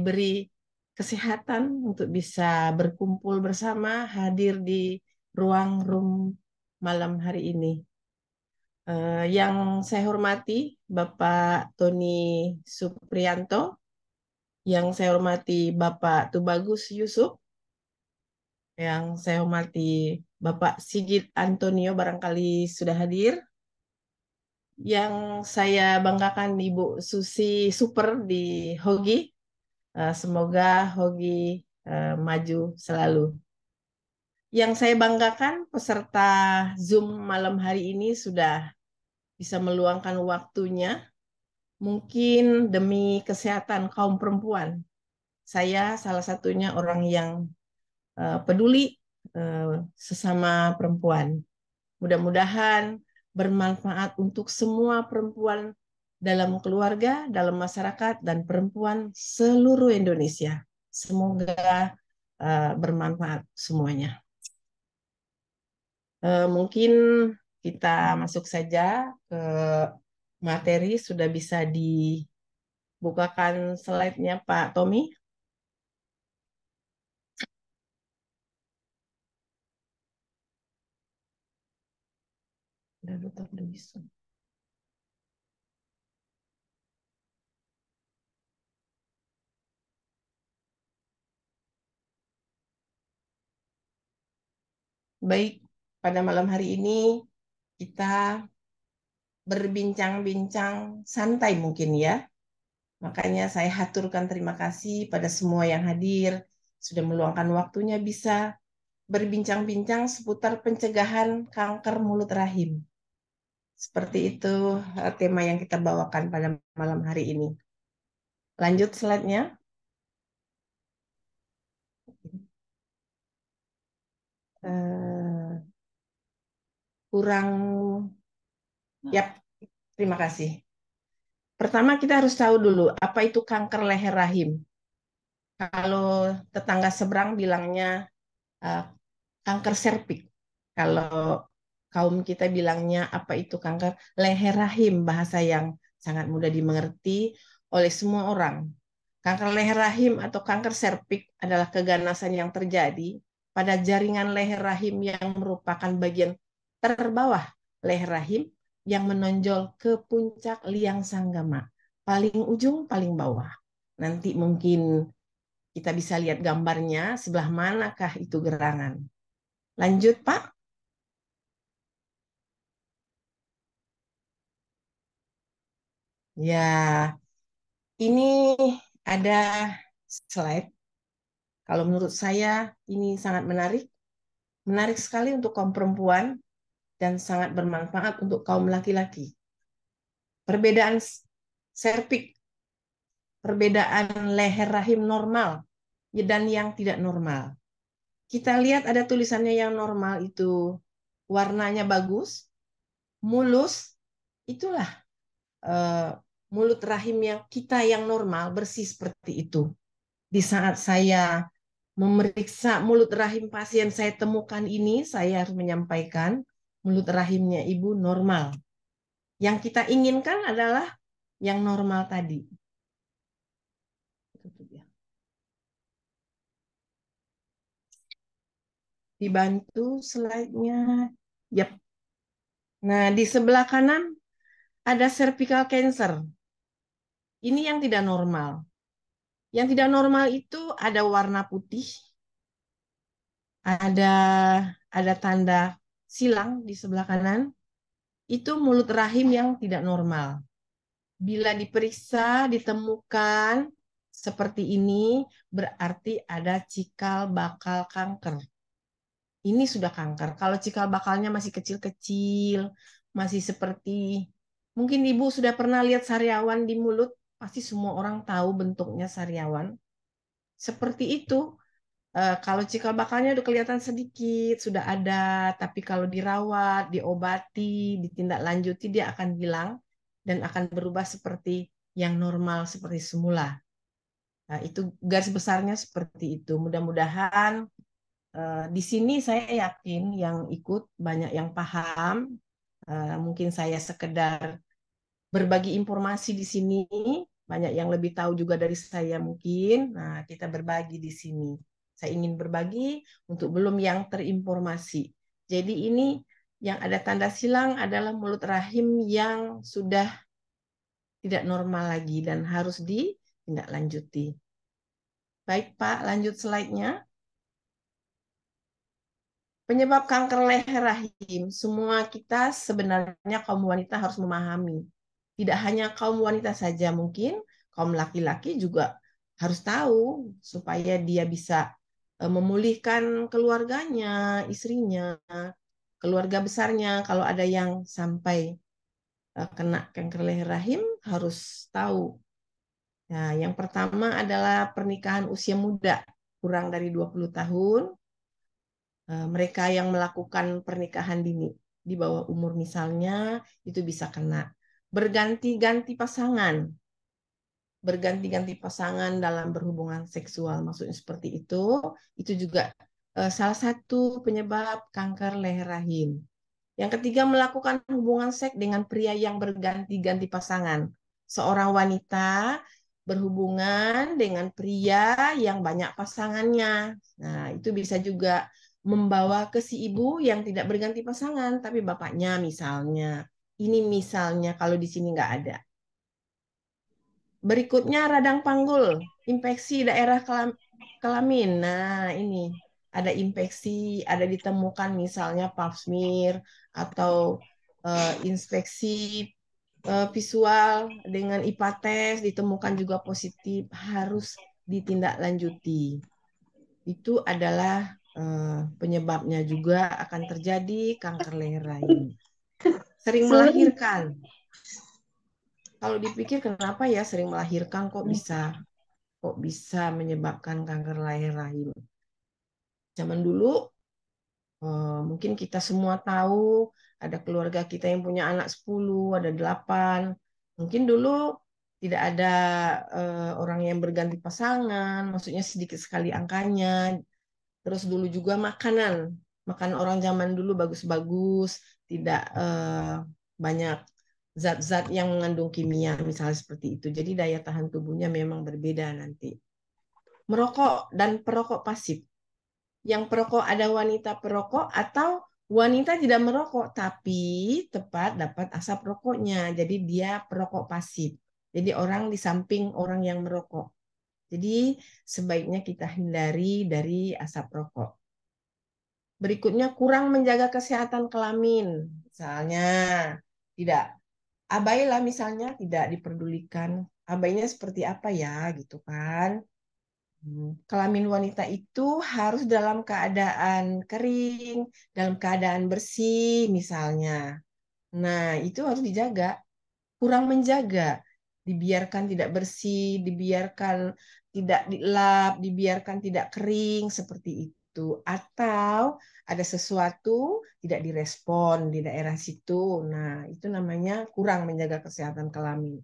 beri kesehatan untuk bisa berkumpul bersama hadir di ruang room malam hari ini. Uh, yang saya hormati Bapak Tony Suprianto, yang saya hormati Bapak Tubagus Yusuf, yang saya hormati Bapak Sigit Antonio barangkali sudah hadir. Yang saya banggakan Ibu Susi Super di Hogi, Eh, semoga Hogi uh, eh, maju selalu. Yang saya banggakan peserta Zoom malam hari ini sudah bisa meluangkan waktunya mungkin demi kesehatan kaum perempuan. Saya salah satunya orang yang uh, peduli uh, sesama perempuan. Mudah-mudahan bermanfaat untuk semua perempuan dalam keluarga, dalam masyarakat, dan perempuan seluruh Indonesia. Semoga uh, bermanfaat semuanya. Uh, mungkin kita masuk saja ke materi sudah bisa dibukakan slide-nya Pak Tommy. Sudah tutup udah bisa. Baik, pada malam hari ini kita berbincang-bincang santai mungkin ya. Makanya saya haturkan terima kasih pada semua yang hadir, sudah meluangkan waktunya bisa berbincang-bincang seputar pencegahan kanker mulut rahim. Seperti itu eh, tema yang kita bawakan pada malam hari ini. Lanjut slide-nya. Uh, kurang nah. ya terima kasih. Pertama kita harus tahu dulu apa itu kanker leher rahim. Kalau tetangga seberang bilangnya uh, kanker serpik. Kalau kaum kita bilangnya apa itu kanker leher rahim bahasa yang sangat mudah dimengerti oleh semua orang. Kanker leher rahim atau kanker serpik adalah keganasan yang terjadi pada jaringan leher rahim yang merupakan bagian terbawah leher rahim yang menonjol ke puncak liang sanggama, paling ujung paling bawah. Nanti mungkin kita bisa lihat gambarnya sebelah manakah itu gerangan. Lanjut, Pak. Ya, ini ada slide. Kalau menurut saya ini sangat menarik. Menarik sekali untuk kaum perempuan dan sangat bermanfaat untuk kaum laki-laki. Perbedaan serpik, perbedaan leher rahim normal ya, dan yang tidak normal. Kita lihat ada tulisannya yang normal itu warnanya bagus, mulus, itulah eh, mulut rahim yang kita yang normal bersih seperti itu. Di saat saya memeriksa mulut rahim pasien saya temukan ini, saya harus menyampaikan mulut rahimnya ibu normal. Yang kita inginkan adalah yang normal tadi. Dibantu slide-nya. yep. Nah, di sebelah kanan ada cervical cancer. Ini yang tidak normal. Yang tidak normal itu ada warna putih, ada ada tanda silang di sebelah kanan itu mulut rahim yang tidak normal. Bila diperiksa ditemukan seperti ini berarti ada cikal bakal kanker. Ini sudah kanker. Kalau cikal bakalnya masih kecil-kecil, masih seperti mungkin ibu sudah pernah lihat sariawan di mulut, pasti semua orang tahu bentuknya sariawan. Seperti itu Eh, kalau cikal bakalnya udah kelihatan sedikit, sudah ada, tapi kalau dirawat, diobati, ditindaklanjuti, dia akan hilang dan akan berubah seperti yang normal seperti semula. Nah, itu garis besarnya seperti itu. Mudah-mudahan uh, di sini saya yakin yang ikut banyak yang paham. Uh, mungkin saya sekedar berbagi informasi di sini, banyak yang lebih tahu juga dari saya mungkin. Nah, kita berbagi di sini saya ingin berbagi untuk belum yang terinformasi. Jadi ini yang ada tanda silang adalah mulut rahim yang sudah tidak normal lagi dan harus ditindaklanjuti. Baik Pak, lanjut slide-nya. Penyebab kanker leher rahim, semua kita sebenarnya kaum wanita harus memahami. Tidak hanya kaum wanita saja mungkin, kaum laki-laki juga harus tahu supaya dia bisa E, memulihkan keluarganya, istrinya, keluarga besarnya. Kalau ada yang sampai e, kena kanker leher rahim harus tahu. Nah, yang pertama adalah pernikahan usia muda, kurang dari 20 tahun. E, mereka yang melakukan pernikahan dini di bawah umur misalnya itu bisa kena. Berganti-ganti pasangan berganti-ganti pasangan dalam berhubungan seksual maksudnya seperti itu itu juga eh, salah satu penyebab kanker leher rahim yang ketiga melakukan hubungan seks dengan pria yang berganti-ganti pasangan seorang wanita berhubungan dengan pria yang banyak pasangannya nah itu bisa juga membawa ke si ibu yang tidak berganti pasangan tapi bapaknya misalnya ini misalnya kalau di sini nggak ada Berikutnya radang panggul, infeksi daerah kelam, kelamin. Nah, ini ada infeksi, ada ditemukan misalnya pap smear atau uh, inspeksi uh, visual dengan IPA test ditemukan juga positif harus ditindaklanjuti. Itu adalah uh, penyebabnya juga akan terjadi kanker lera ini. Sering melahirkan kalau dipikir kenapa ya sering melahirkan kok hmm. bisa kok bisa menyebabkan kanker lahir rahim. Zaman dulu eh, mungkin kita semua tahu ada keluarga kita yang punya anak 10, ada 8. Mungkin dulu tidak ada eh, orang yang berganti pasangan, maksudnya sedikit sekali angkanya. Terus dulu juga makanan, makan orang zaman dulu bagus-bagus, tidak eh, banyak zat-zat yang mengandung kimia misalnya seperti itu. Jadi daya tahan tubuhnya memang berbeda nanti. Merokok dan perokok pasif. Yang perokok ada wanita perokok atau wanita tidak merokok tapi tepat dapat asap rokoknya. Jadi dia perokok pasif. Jadi orang di samping orang yang merokok. Jadi sebaiknya kita hindari dari asap rokok. Berikutnya kurang menjaga kesehatan kelamin. Misalnya tidak abailah misalnya tidak diperdulikan abainya seperti apa ya gitu kan hmm, kelamin wanita itu harus dalam keadaan kering dalam keadaan bersih misalnya nah itu harus dijaga kurang menjaga dibiarkan tidak bersih dibiarkan tidak dilap dibiarkan tidak kering seperti itu situ atau ada sesuatu tidak direspon di daerah situ. Nah, itu namanya kurang menjaga kesehatan kelamin.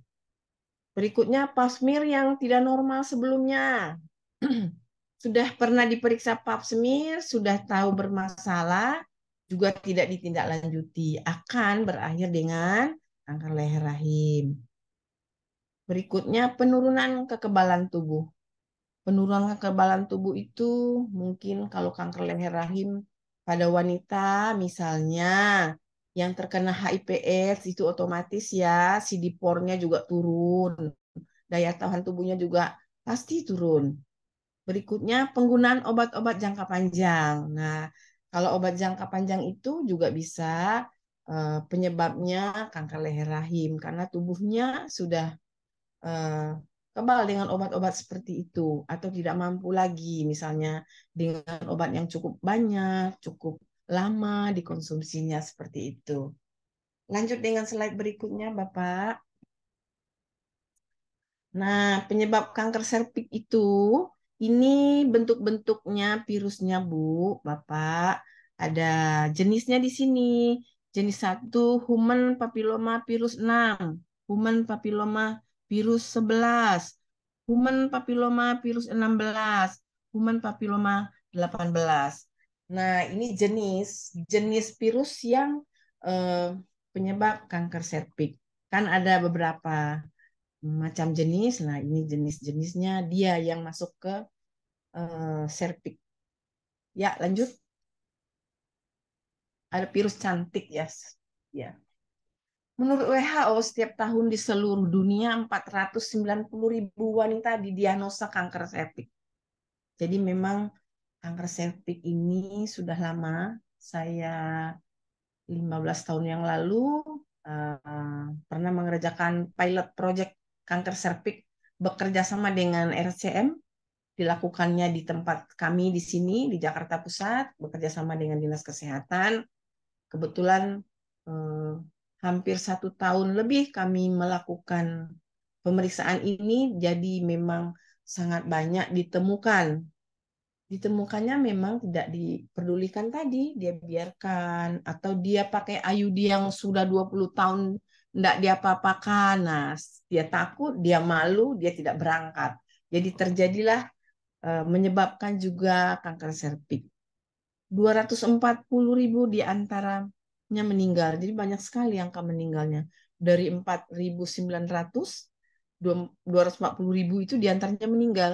Berikutnya pap smear yang tidak normal sebelumnya. sudah pernah diperiksa pap smear, sudah tahu bermasalah, juga tidak ditindaklanjuti akan berakhir dengan kanker leher rahim. Berikutnya penurunan kekebalan tubuh. Penurunan kekebalan tubuh itu mungkin kalau kanker leher rahim pada wanita misalnya yang terkena HIPS itu otomatis ya CD4-nya juga turun. Daya tahan tubuhnya juga pasti turun. Berikutnya penggunaan obat-obat jangka panjang. Nah, kalau obat jangka panjang itu juga bisa uh, penyebabnya kanker leher rahim karena tubuhnya sudah uh, kebal dengan obat-obat seperti itu atau tidak mampu lagi misalnya dengan obat yang cukup banyak, cukup lama dikonsumsinya seperti itu. Lanjut dengan slide berikutnya Bapak. Nah, penyebab kanker serviks itu ini bentuk-bentuknya virusnya Bu, Bapak. Ada jenisnya di sini. Jenis satu human papilloma virus 6, human papilloma virus 11, human papilloma virus 16, human papilloma 18. Nah, ini jenis jenis virus yang eh, penyebab kanker serviks. Kan ada beberapa macam jenis. Nah, ini jenis-jenisnya dia yang masuk ke eh, serviks. Ya, lanjut. Ada virus cantik, yes. Ya. Menurut WHO, setiap tahun di seluruh dunia 490 ribu wanita didiagnosa kanker cervix. Jadi memang kanker cervix ini sudah lama. Saya 15 tahun yang lalu eh, pernah mengerjakan pilot project kanker cervix bekerja sama dengan RCM dilakukannya di tempat kami di sini di Jakarta Pusat bekerja sama dengan Dinas Kesehatan kebetulan eh, hampir satu tahun lebih kami melakukan pemeriksaan ini, jadi memang sangat banyak ditemukan. Ditemukannya memang tidak diperdulikan tadi, dia biarkan, atau dia pakai ayudi yang sudah 20 tahun tidak diapa apakan Nah, dia takut, dia malu, dia tidak berangkat. Jadi terjadilah eh, menyebabkan juga kanker serviks. 240 ribu di antara meninggal. Jadi banyak sekali angka meninggalnya. Dari 4.900, 240.000 itu diantaranya meninggal.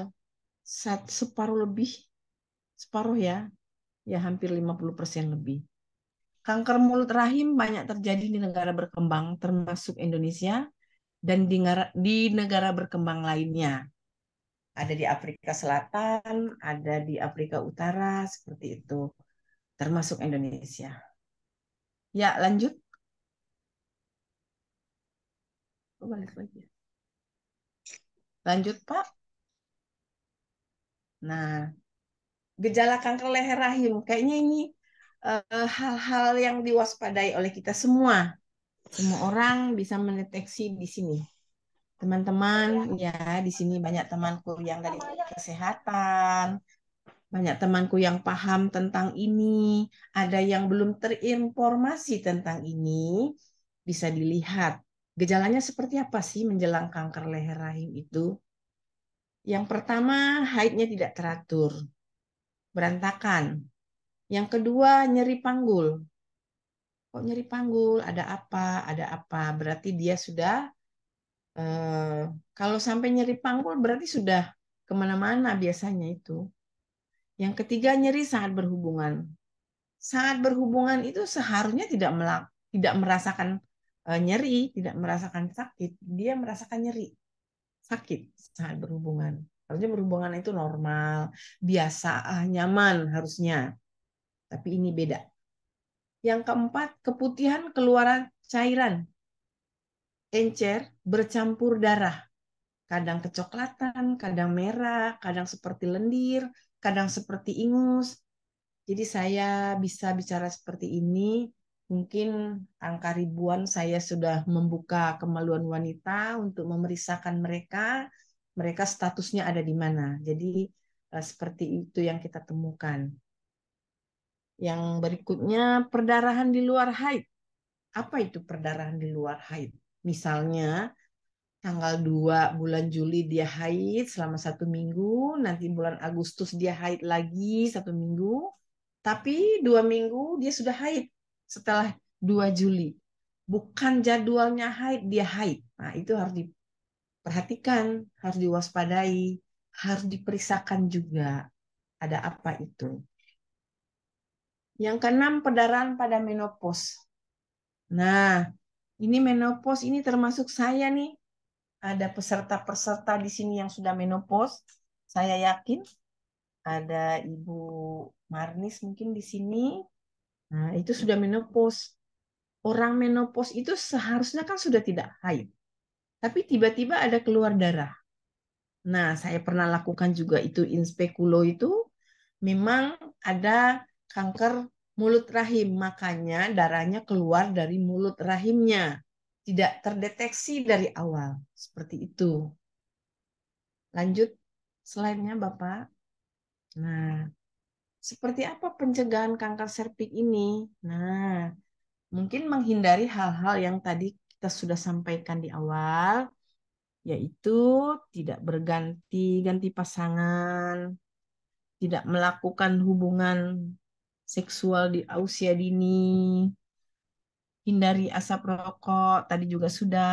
set separuh lebih, separuh ya, ya hampir 50% persen lebih. Kanker mulut rahim banyak terjadi di negara berkembang, termasuk Indonesia, dan di negara, di negara berkembang lainnya. Ada di Afrika Selatan, ada di Afrika Utara, seperti itu, termasuk Indonesia. Ya, lanjut. Oh, balik lagi. Lanjut, Pak. Nah, gejala kanker leher rahim. Kayaknya ini eh, hal-hal uh, hal -hal yang diwaspadai oleh kita semua. Semua orang bisa mendeteksi di sini. Teman-teman, ya di sini banyak temanku yang dari kesehatan, banyak temanku yang paham tentang ini, ada yang belum terinformasi tentang ini, bisa dilihat gejalanya seperti apa sih menjelang kanker leher rahim itu. Yang pertama, haidnya tidak teratur, berantakan. Yang kedua, nyeri panggul. Kok nyeri panggul? Ada apa? Ada apa? Berarti dia sudah eh, kalau sampai nyeri panggul berarti sudah kemana-mana biasanya itu. Yang ketiga nyeri saat berhubungan. Saat berhubungan itu seharusnya tidak melak, tidak merasakan eh, nyeri, tidak merasakan sakit, dia merasakan nyeri. Sakit saat berhubungan. Harusnya berhubungan itu normal, biasa, ah, nyaman harusnya. Tapi ini beda. Yang keempat, keputihan keluaran cairan. Encer bercampur darah. Kadang kecoklatan, kadang merah, kadang seperti lendir, kadang seperti ingus. Jadi saya bisa bicara seperti ini, mungkin angka ribuan saya sudah membuka kemaluan wanita untuk memeriksakan mereka, mereka statusnya ada di mana. Jadi eh, seperti itu yang kita temukan. Yang berikutnya perdarahan di luar haid. Apa itu perdarahan di luar haid? Misalnya tanggal 2 bulan Juli dia haid selama satu minggu, nanti bulan Agustus dia haid lagi satu minggu, tapi dua minggu dia sudah haid setelah 2 Juli. Bukan jadwalnya haid, dia haid. Nah, itu harus diperhatikan, harus diwaspadai, harus diperiksakan juga ada apa itu. Yang keenam, perdarahan pada menopause. Nah, ini menopause ini termasuk saya nih ada peserta-peserta di sini yang sudah menopause. Saya yakin ada Ibu Marnis mungkin di sini. Nah, itu sudah menopause. Orang menopause itu seharusnya kan sudah tidak haid. Tapi tiba-tiba ada keluar darah. Nah, saya pernah lakukan juga itu inspekulo itu memang ada kanker mulut rahim, makanya darahnya keluar dari mulut rahimnya tidak terdeteksi dari awal. Seperti itu. Lanjut selainnya Bapak. Nah, seperti apa pencegahan kanker serviks ini? Nah, mungkin menghindari hal-hal yang tadi kita sudah sampaikan di awal, yaitu tidak berganti ganti pasangan, tidak melakukan hubungan seksual di usia dini, hindari asap rokok tadi juga sudah.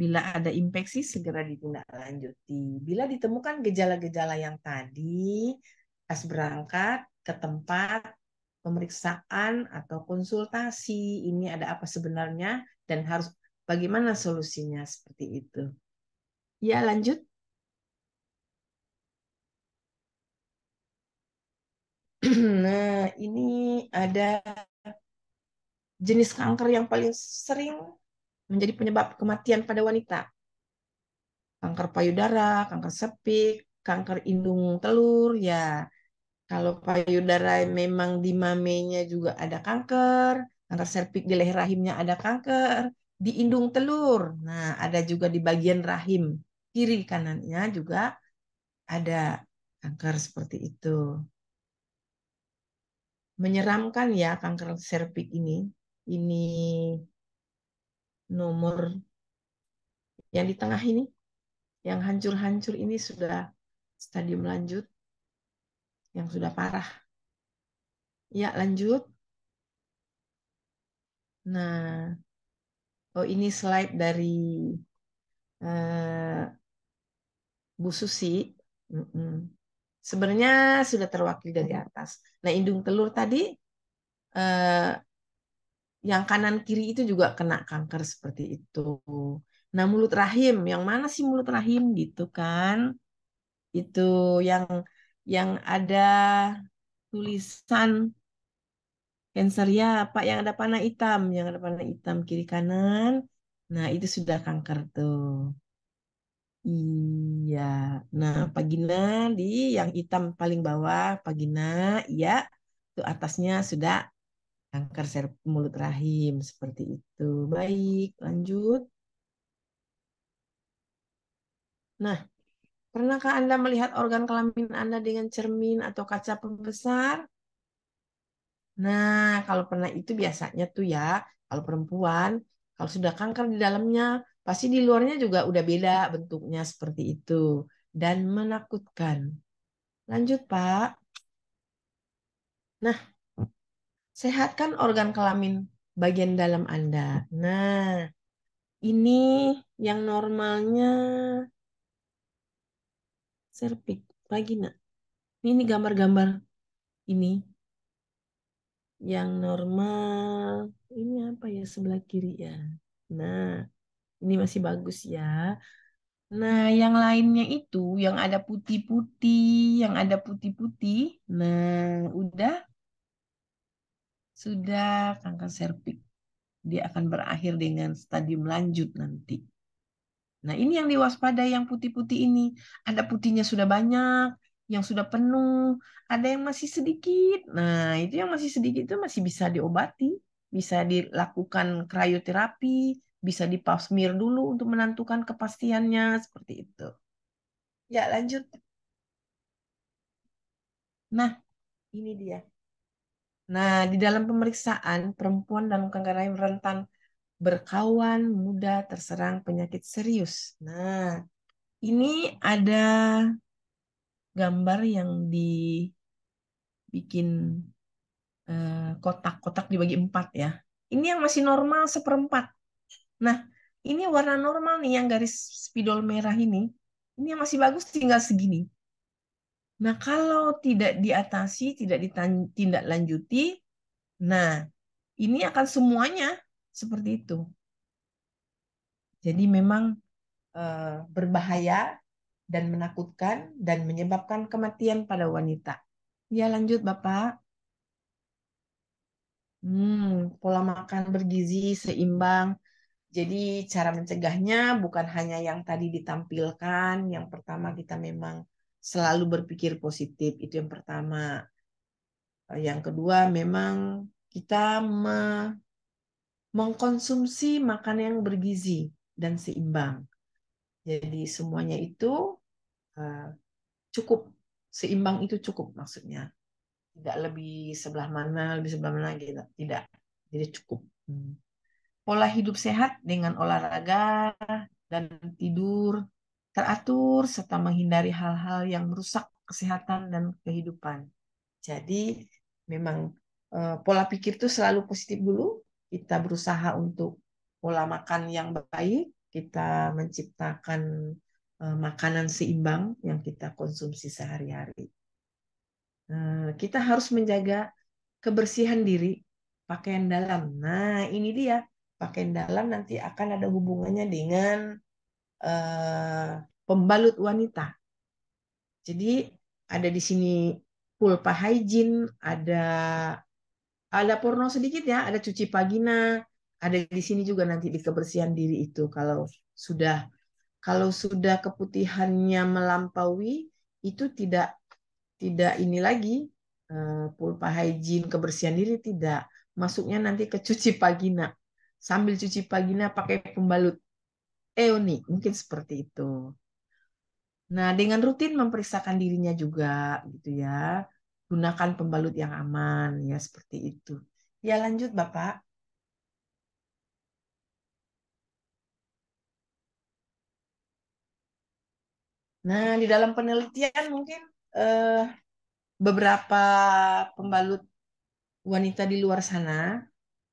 Bila ada infeksi segera ditindaklanjuti. Bila ditemukan gejala-gejala yang tadi, pas berangkat ke tempat pemeriksaan atau konsultasi ini ada apa sebenarnya dan harus bagaimana solusinya seperti itu. Ya, lanjut. Nah, ini ada jenis kanker yang paling sering menjadi penyebab kematian pada wanita. Kanker payudara, kanker sepik, kanker indung telur, ya kalau payudara memang di mamenya juga ada kanker, kanker serpik di leher rahimnya ada kanker, di indung telur, nah ada juga di bagian rahim kiri kanannya juga ada kanker seperti itu. Menyeramkan ya kanker serpik ini ini nomor yang di tengah ini, yang hancur-hancur ini sudah stadium lanjut, yang sudah parah. Ya, lanjut. Nah, oh ini slide dari uh, Bu Susi. Mm -mm. Sebenarnya sudah terwakili dari atas. Nah, indung telur tadi uh, yang kanan kiri itu juga kena kanker seperti itu. Nah, mulut rahim, yang mana sih mulut rahim gitu kan? Itu yang yang ada tulisan cancer ya, Pak, yang ada panah hitam, yang ada panah hitam kiri kanan. Nah, itu sudah kanker tuh. Iya. Nah, pagina di yang hitam paling bawah, pagina, ya. Itu atasnya sudah kanker sel mulut rahim seperti itu. Baik, lanjut. Nah, pernahkah Anda melihat organ kelamin Anda dengan cermin atau kaca pembesar? Nah, kalau pernah itu biasanya tuh ya, kalau perempuan, kalau sudah kanker di dalamnya, pasti di luarnya juga udah beda bentuknya seperti itu dan menakutkan. Lanjut, Pak. Nah, sehatkan organ kelamin bagian dalam Anda. Nah, ini yang normalnya serpik, vagina. Ini gambar-gambar ini yang normal ini apa ya sebelah kiri ya nah ini masih bagus ya nah yang lainnya itu yang ada putih-putih yang ada putih-putih nah udah sudah kanker serviks. Dia akan berakhir dengan stadium lanjut nanti. Nah, ini yang diwaspadai yang putih-putih ini. Ada putihnya sudah banyak, yang sudah penuh, ada yang masih sedikit. Nah, itu yang masih sedikit itu masih bisa diobati, bisa dilakukan krioterapi, bisa dipasmir dulu untuk menentukan kepastiannya seperti itu. Ya, lanjut. Nah, ini dia. Nah, di dalam pemeriksaan, perempuan dalam kanker rentan berkawan muda terserang penyakit serius. Nah, ini ada gambar yang dibikin eh, kotak-kotak dibagi empat ya. Ini yang masih normal seperempat. Nah, ini warna normal nih yang garis spidol merah ini. Ini yang masih bagus tinggal segini. Nah, kalau tidak diatasi, tidak ditindaklanjuti, nah ini akan semuanya seperti itu. Jadi memang eh, berbahaya dan menakutkan dan menyebabkan kematian pada wanita. Ya lanjut Bapak. Hmm, pola makan bergizi seimbang. Jadi cara mencegahnya bukan hanya yang tadi ditampilkan. Yang pertama kita memang selalu berpikir positif itu yang pertama eh, yang kedua memang kita me mengkonsumsi makan yang bergizi dan seimbang jadi semuanya itu uh, cukup seimbang itu cukup maksudnya tidak lebih sebelah mana lebih sebelah mana gitu tidak jadi cukup hmm. pola hidup sehat dengan olahraga dan tidur teratur serta menghindari hal-hal yang merusak kesehatan dan kehidupan. Jadi memang eh, pola pikir itu selalu positif dulu. Kita berusaha untuk pola makan yang baik, kita menciptakan eh, makanan seimbang yang kita konsumsi sehari-hari. Eh, kita harus menjaga kebersihan diri, pakaian dalam. Nah, ini dia. Pakaian dalam nanti akan ada hubungannya dengan Eh, pembalut wanita. Jadi ada di sini pulpa hygiene, ada ada porno sedikit ya, ada cuci pagina, ada di sini juga nanti di kebersihan diri itu kalau sudah kalau sudah keputihannya melampaui itu tidak tidak ini lagi eh, pulpa hygiene kebersihan diri tidak masuknya nanti ke cuci pagina sambil cuci pagina pakai pembalut eunik, eh, mungkin seperti itu. Nah, dengan rutin memeriksakan dirinya juga gitu ya. Gunakan pembalut yang aman ya seperti itu. Ya lanjut Bapak. Nah, di dalam penelitian mungkin eh, beberapa pembalut wanita di luar sana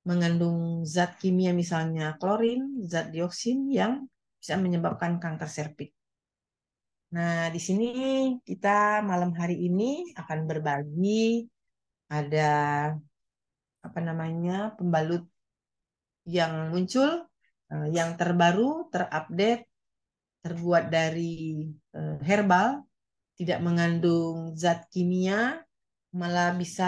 mengandung zat kimia misalnya klorin, zat dioksin yang bisa menyebabkan kanker serviks. Nah, di sini kita malam hari ini akan berbagi ada apa namanya pembalut yang muncul, eh, yang terbaru, terupdate, terbuat dari eh, herbal, tidak mengandung zat kimia, malah bisa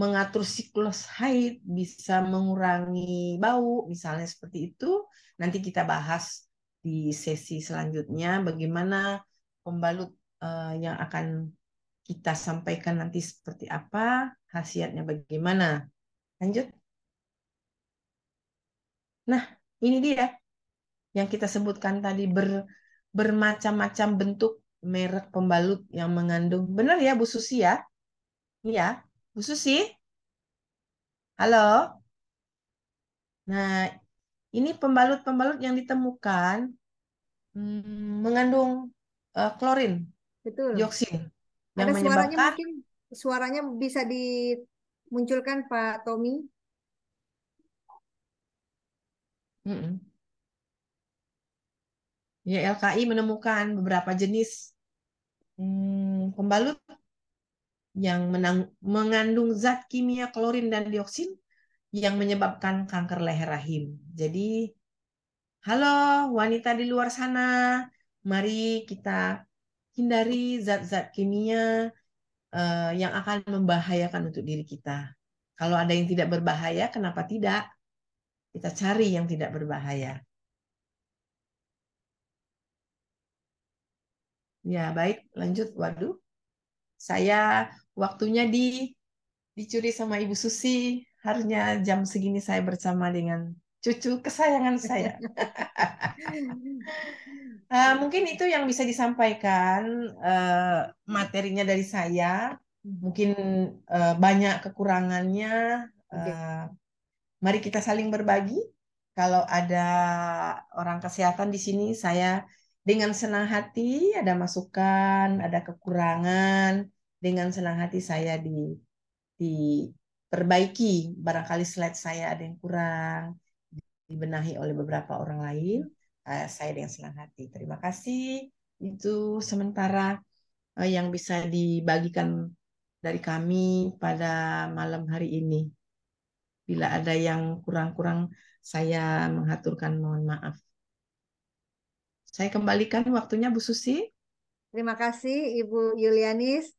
mengatur siklus haid, bisa mengurangi bau, misalnya seperti itu. Nanti kita bahas di sesi selanjutnya bagaimana pembalut eh, yang akan kita sampaikan nanti seperti apa, khasiatnya bagaimana. Lanjut. Nah, ini dia yang kita sebutkan tadi ber, bermacam-macam bentuk merek pembalut yang mengandung. Benar ya Bu Susi ya? Iya. Bu Susi? Halo? Nah, ini pembalut-pembalut yang ditemukan hmm, mengandung uh, klorin, betul. dioksin yang Ada menyebabkan suaranya mungkin suaranya bisa dimunculkan Pak Tommy. Mm -mm. YLKI ya, menemukan beberapa jenis hmm, pembalut yang menang, mengandung zat kimia klorin dan dioksin yang menyebabkan kanker leher rahim. Jadi, halo wanita di luar sana, mari kita hindari zat-zat kimia uh, yang akan membahayakan untuk diri kita. Kalau ada yang tidak berbahaya, kenapa tidak? Kita cari yang tidak berbahaya. Ya, baik. Lanjut, waduh saya waktunya di dicuri sama Ibu Susi, harusnya jam segini saya bersama dengan cucu kesayangan saya. uh, mungkin itu yang bisa disampaikan uh, materinya dari saya. Mungkin uh, banyak kekurangannya. Uh, mari kita saling berbagi. Kalau ada orang kesehatan di sini, saya dengan senang hati ada masukan, ada kekurangan, dengan senang hati saya di diperbaiki. Barangkali slide saya ada yang kurang, dibenahi oleh beberapa orang lain. Eh, saya dengan senang hati. Terima kasih. Itu sementara eh, yang bisa dibagikan dari kami pada malam hari ini. Bila ada yang kurang-kurang, saya mengaturkan mohon maaf. Saya kembalikan waktunya Bu Susi. Terima kasih Ibu Yulianis.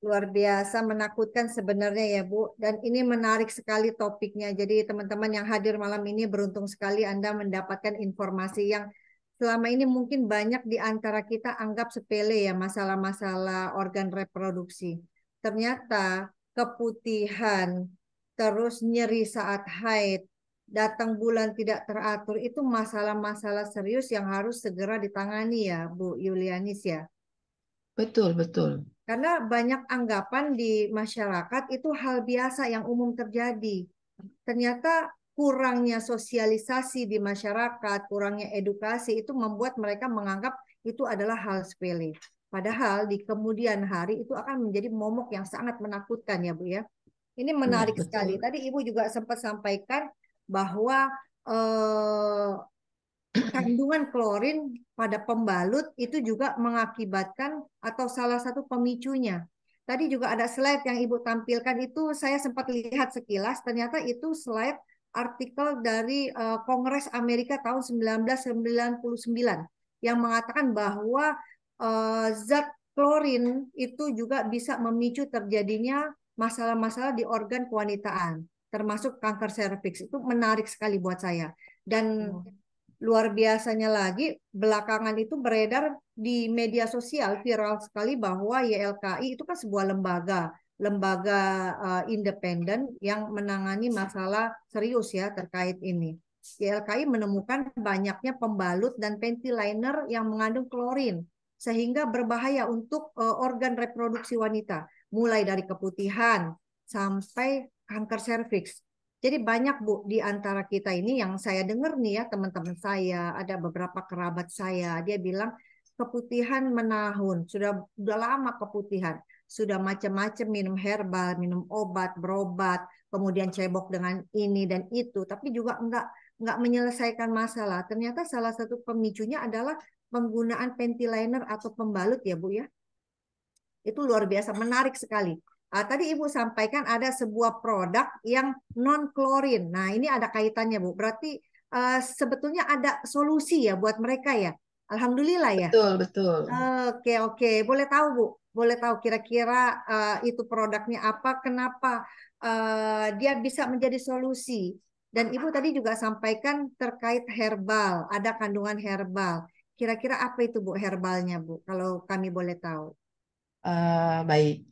Luar biasa menakutkan sebenarnya ya Bu. Dan ini menarik sekali topiknya. Jadi teman-teman yang hadir malam ini beruntung sekali Anda mendapatkan informasi yang selama ini mungkin banyak di antara kita anggap sepele ya masalah-masalah organ reproduksi. Ternyata keputihan, terus nyeri saat haid, datang bulan tidak teratur itu masalah-masalah serius yang harus segera ditangani ya Bu Yulianis ya. Betul, betul. Karena banyak anggapan di masyarakat itu hal biasa yang umum terjadi. Ternyata kurangnya sosialisasi di masyarakat, kurangnya edukasi itu membuat mereka menganggap itu adalah hal sepele. Padahal di kemudian hari itu akan menjadi momok yang sangat menakutkan ya Bu ya. Ini menarik ya, sekali. Tadi Ibu juga sempat sampaikan bahwa eh, kandungan klorin pada pembalut itu juga mengakibatkan atau salah satu pemicunya. Tadi juga ada slide yang Ibu tampilkan itu saya sempat lihat sekilas ternyata itu slide artikel dari uh, Kongres Amerika tahun 1999 yang mengatakan bahwa uh, zat klorin itu juga bisa memicu terjadinya masalah-masalah di organ kewanitaan termasuk kanker serviks itu menarik sekali buat saya dan oh. luar biasanya lagi belakangan itu beredar di media sosial viral sekali bahwa YLKI itu kan sebuah lembaga lembaga uh, independen yang menangani masalah serius ya terkait ini. YLKI menemukan banyaknya pembalut dan panty liner yang mengandung klorin sehingga berbahaya untuk uh, organ reproduksi wanita mulai dari keputihan sampai kanker serviks. Jadi banyak Bu di antara kita ini yang saya dengar nih ya teman-teman saya, ada beberapa kerabat saya, dia bilang keputihan menahun, sudah sudah lama keputihan, sudah macam-macam minum herbal, minum obat, berobat, kemudian cebok dengan ini dan itu, tapi juga enggak nggak menyelesaikan masalah. Ternyata salah satu pemicunya adalah penggunaan pentiliner atau pembalut ya Bu ya. Itu luar biasa menarik sekali. Uh, tadi Ibu sampaikan ada sebuah produk yang non klorin. Nah, ini ada kaitannya, Bu. Berarti uh, sebetulnya ada solusi ya buat mereka ya. Alhamdulillah ya. Betul, betul. Oke, uh, oke. Okay, okay. Boleh tahu, Bu? Boleh tahu kira-kira uh, itu produknya apa, kenapa uh, dia bisa menjadi solusi? Dan Ibu tadi juga sampaikan terkait herbal, ada kandungan herbal. Kira-kira apa itu Bu herbalnya, Bu? Kalau kami boleh tahu. Uh, baik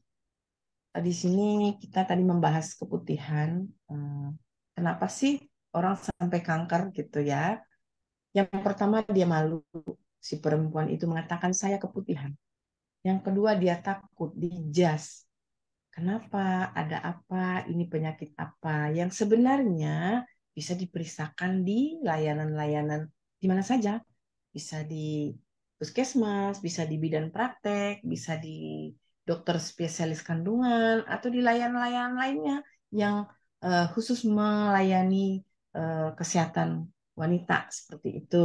di sini kita tadi membahas keputihan. Eh, kenapa sih orang sampai kanker gitu ya? Yang pertama dia malu. Si perempuan itu mengatakan saya keputihan. Yang kedua dia takut, dijas. Kenapa? Ada apa? Ini penyakit apa? Yang sebenarnya bisa diperiksakan di layanan-layanan di mana saja. Bisa di puskesmas, bisa di bidan praktek, bisa di dokter spesialis kandungan atau di layan layan lainnya yang uh, khusus melayani uh, kesehatan wanita seperti itu.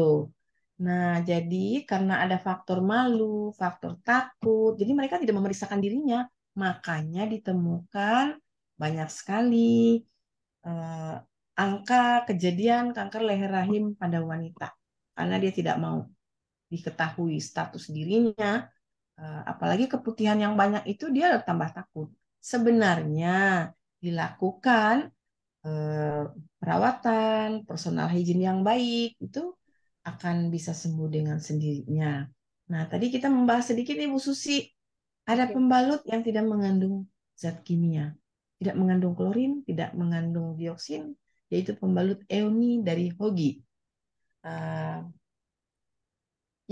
Nah, jadi karena ada faktor malu, faktor takut, jadi mereka tidak memeriksakan dirinya, makanya ditemukan banyak sekali uh, angka kejadian kanker leher rahim pada wanita karena dia tidak mau diketahui status dirinya, Eh, apalagi keputihan yang banyak itu dia tambah takut. Sebenarnya dilakukan eh, perawatan, personal hygiene yang baik itu akan bisa sembuh dengan sendirinya. Nah, tadi kita membahas sedikit Ibu Susi, ada iya. pembalut yang tidak mengandung zat kimia, tidak mengandung klorin, tidak mengandung dioksin, yaitu pembalut eoni dari hogi. Eh,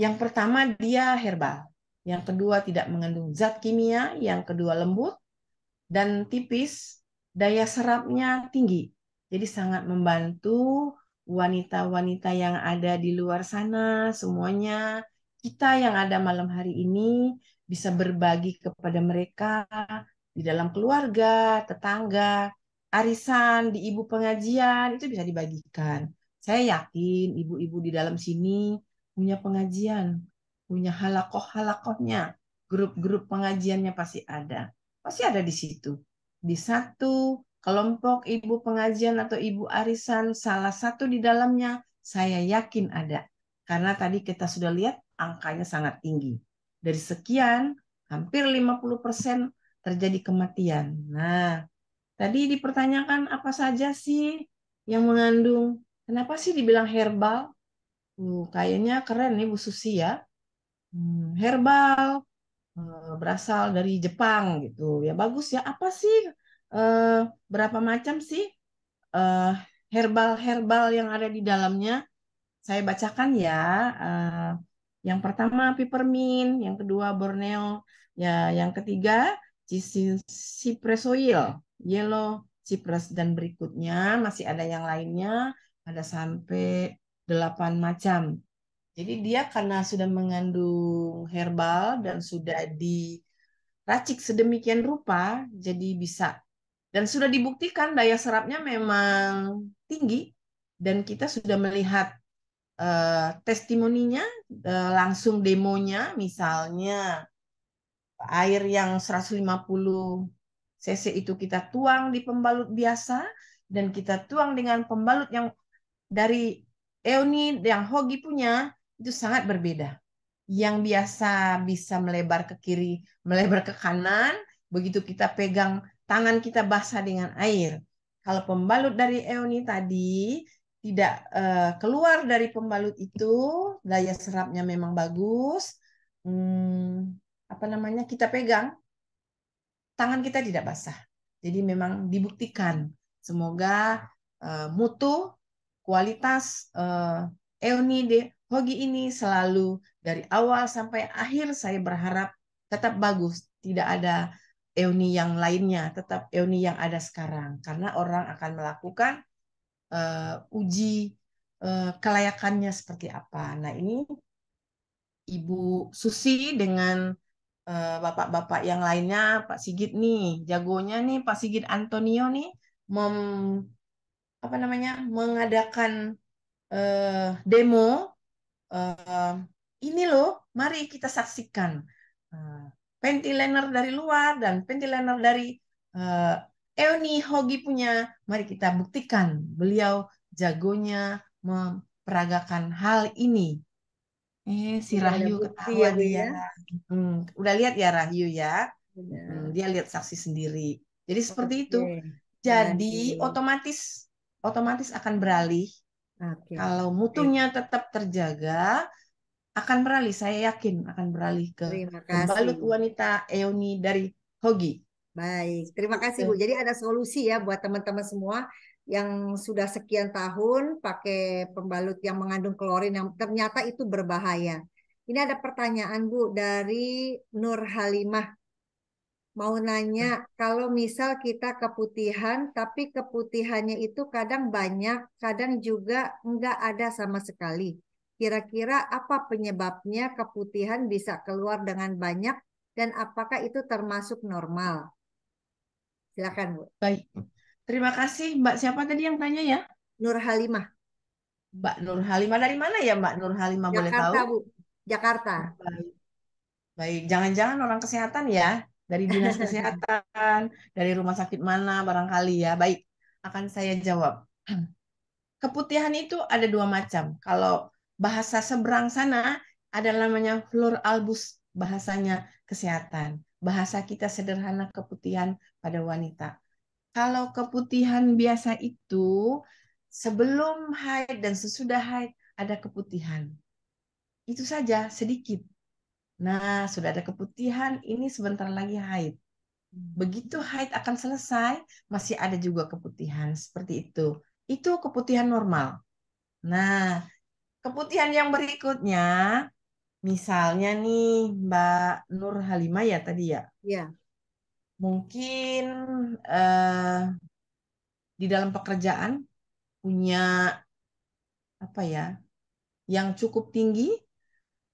yang pertama dia herbal, yang kedua tidak mengandung zat kimia, yang kedua lembut dan tipis, daya serapnya tinggi. Jadi sangat membantu wanita-wanita yang ada di luar sana semuanya, kita yang ada malam hari ini bisa berbagi kepada mereka di dalam keluarga, tetangga, arisan, di ibu pengajian, itu bisa dibagikan. Saya yakin ibu-ibu di dalam sini punya pengajian, punya halakoh-halakohnya, grup-grup pengajiannya pasti ada. Pasti ada di situ. Di satu kelompok ibu pengajian atau ibu arisan, salah satu di dalamnya saya yakin ada. Karena tadi kita sudah lihat angkanya sangat tinggi. Dari sekian, hampir 50% persen terjadi kematian. Nah, tadi dipertanyakan apa saja sih yang mengandung. Kenapa sih dibilang herbal? Uh, kayaknya keren nih Bu Susi ya. Hmm, herbal eh, berasal dari Jepang gitu ya bagus ya apa sih eh, berapa macam sih eh, herbal-herbal yang ada di dalamnya saya bacakan ya yang pertama peppermint yang kedua Borneo ya yang ketiga cypress oil yellow cypress dan berikutnya masih ada yang lainnya ada sampai delapan macam jadi dia karena sudah mengandung herbal dan sudah diracik sedemikian rupa, jadi bisa. Dan sudah dibuktikan daya serapnya memang tinggi dan kita sudah melihat uh, testimoninya uh, langsung demonya misalnya air yang 150 cc itu kita tuang di pembalut biasa dan kita tuang dengan pembalut yang dari Eoni yang Hogi punya itu sangat berbeda. Yang biasa bisa melebar ke kiri, melebar ke kanan, begitu kita pegang tangan kita basah dengan air. Kalau pembalut dari eoni tadi tidak uh, keluar dari pembalut itu, daya serapnya memang bagus. Hmm, apa namanya? Kita pegang tangan kita tidak basah. Jadi memang dibuktikan. Semoga uh, mutu kualitas uh, eoni de Hogi ini selalu dari awal sampai akhir saya berharap tetap bagus, tidak ada Euni yang lainnya, tetap Euni yang ada sekarang. Karena orang akan melakukan uh, uji uh, kelayakannya seperti apa. Nah ini Ibu Susi dengan eh, bapak-bapak yang lainnya, Pak Sigit nih, jagonya nih Pak Sigit Antonio nih mem apa namanya? mengadakan uh, demo uh, ini loh, mari kita saksikan uh, eh, pentilener dari luar dan pentilener dari uh, Eoni Hogi punya. Mari kita buktikan beliau jagonya memperagakan hal ini. Eh, si udah iya, Rahyu ketahuan ya, dia. Ya. Hmm, udah lihat ya Rahyu ya. Hmm, dia lihat saksi sendiri. Jadi seperti itu. Jadi otomatis otomatis akan beralih Okay. Kalau mutunya okay. tetap terjaga, akan beralih. Saya yakin akan beralih ke balut wanita Eoni dari Hogi. Baik, terima kasih Bu. Jadi ada solusi ya buat teman-teman semua yang sudah sekian tahun pakai pembalut yang mengandung klorin yang ternyata itu berbahaya. Ini ada pertanyaan Bu dari Nur Halimah mau nanya hmm. kalau misal kita keputihan tapi keputihannya itu kadang banyak, kadang juga enggak ada sama sekali. Kira-kira apa penyebabnya keputihan bisa keluar dengan banyak dan apakah itu termasuk normal? Silakan, Bu. Baik. Terima kasih, Mbak. Siapa tadi yang tanya ya? Nur Halimah. Mbak Nur Halimah dari mana ya, Mbak Nur Halimah Jakarta, boleh tahu? Bu. Jakarta. Baik. Baik, jangan-jangan orang kesehatan ya? Dari dinas kesehatan, dari rumah sakit mana barangkali ya. Baik, akan saya jawab. Keputihan itu ada dua macam. Kalau bahasa seberang sana ada namanya flor albus, bahasanya kesehatan. Bahasa kita sederhana keputihan pada wanita. Kalau keputihan biasa itu sebelum haid dan sesudah haid ada keputihan. Itu saja sedikit. Nah, sudah ada keputihan, ini sebentar lagi haid. Hmm. Begitu haid akan selesai, masih ada juga keputihan seperti itu. Itu keputihan normal. Nah, keputihan yang berikutnya, misalnya nih Mbak Nur Halimah ya tadi ya. Iya. Mungkin eh, di dalam pekerjaan punya apa ya yang cukup tinggi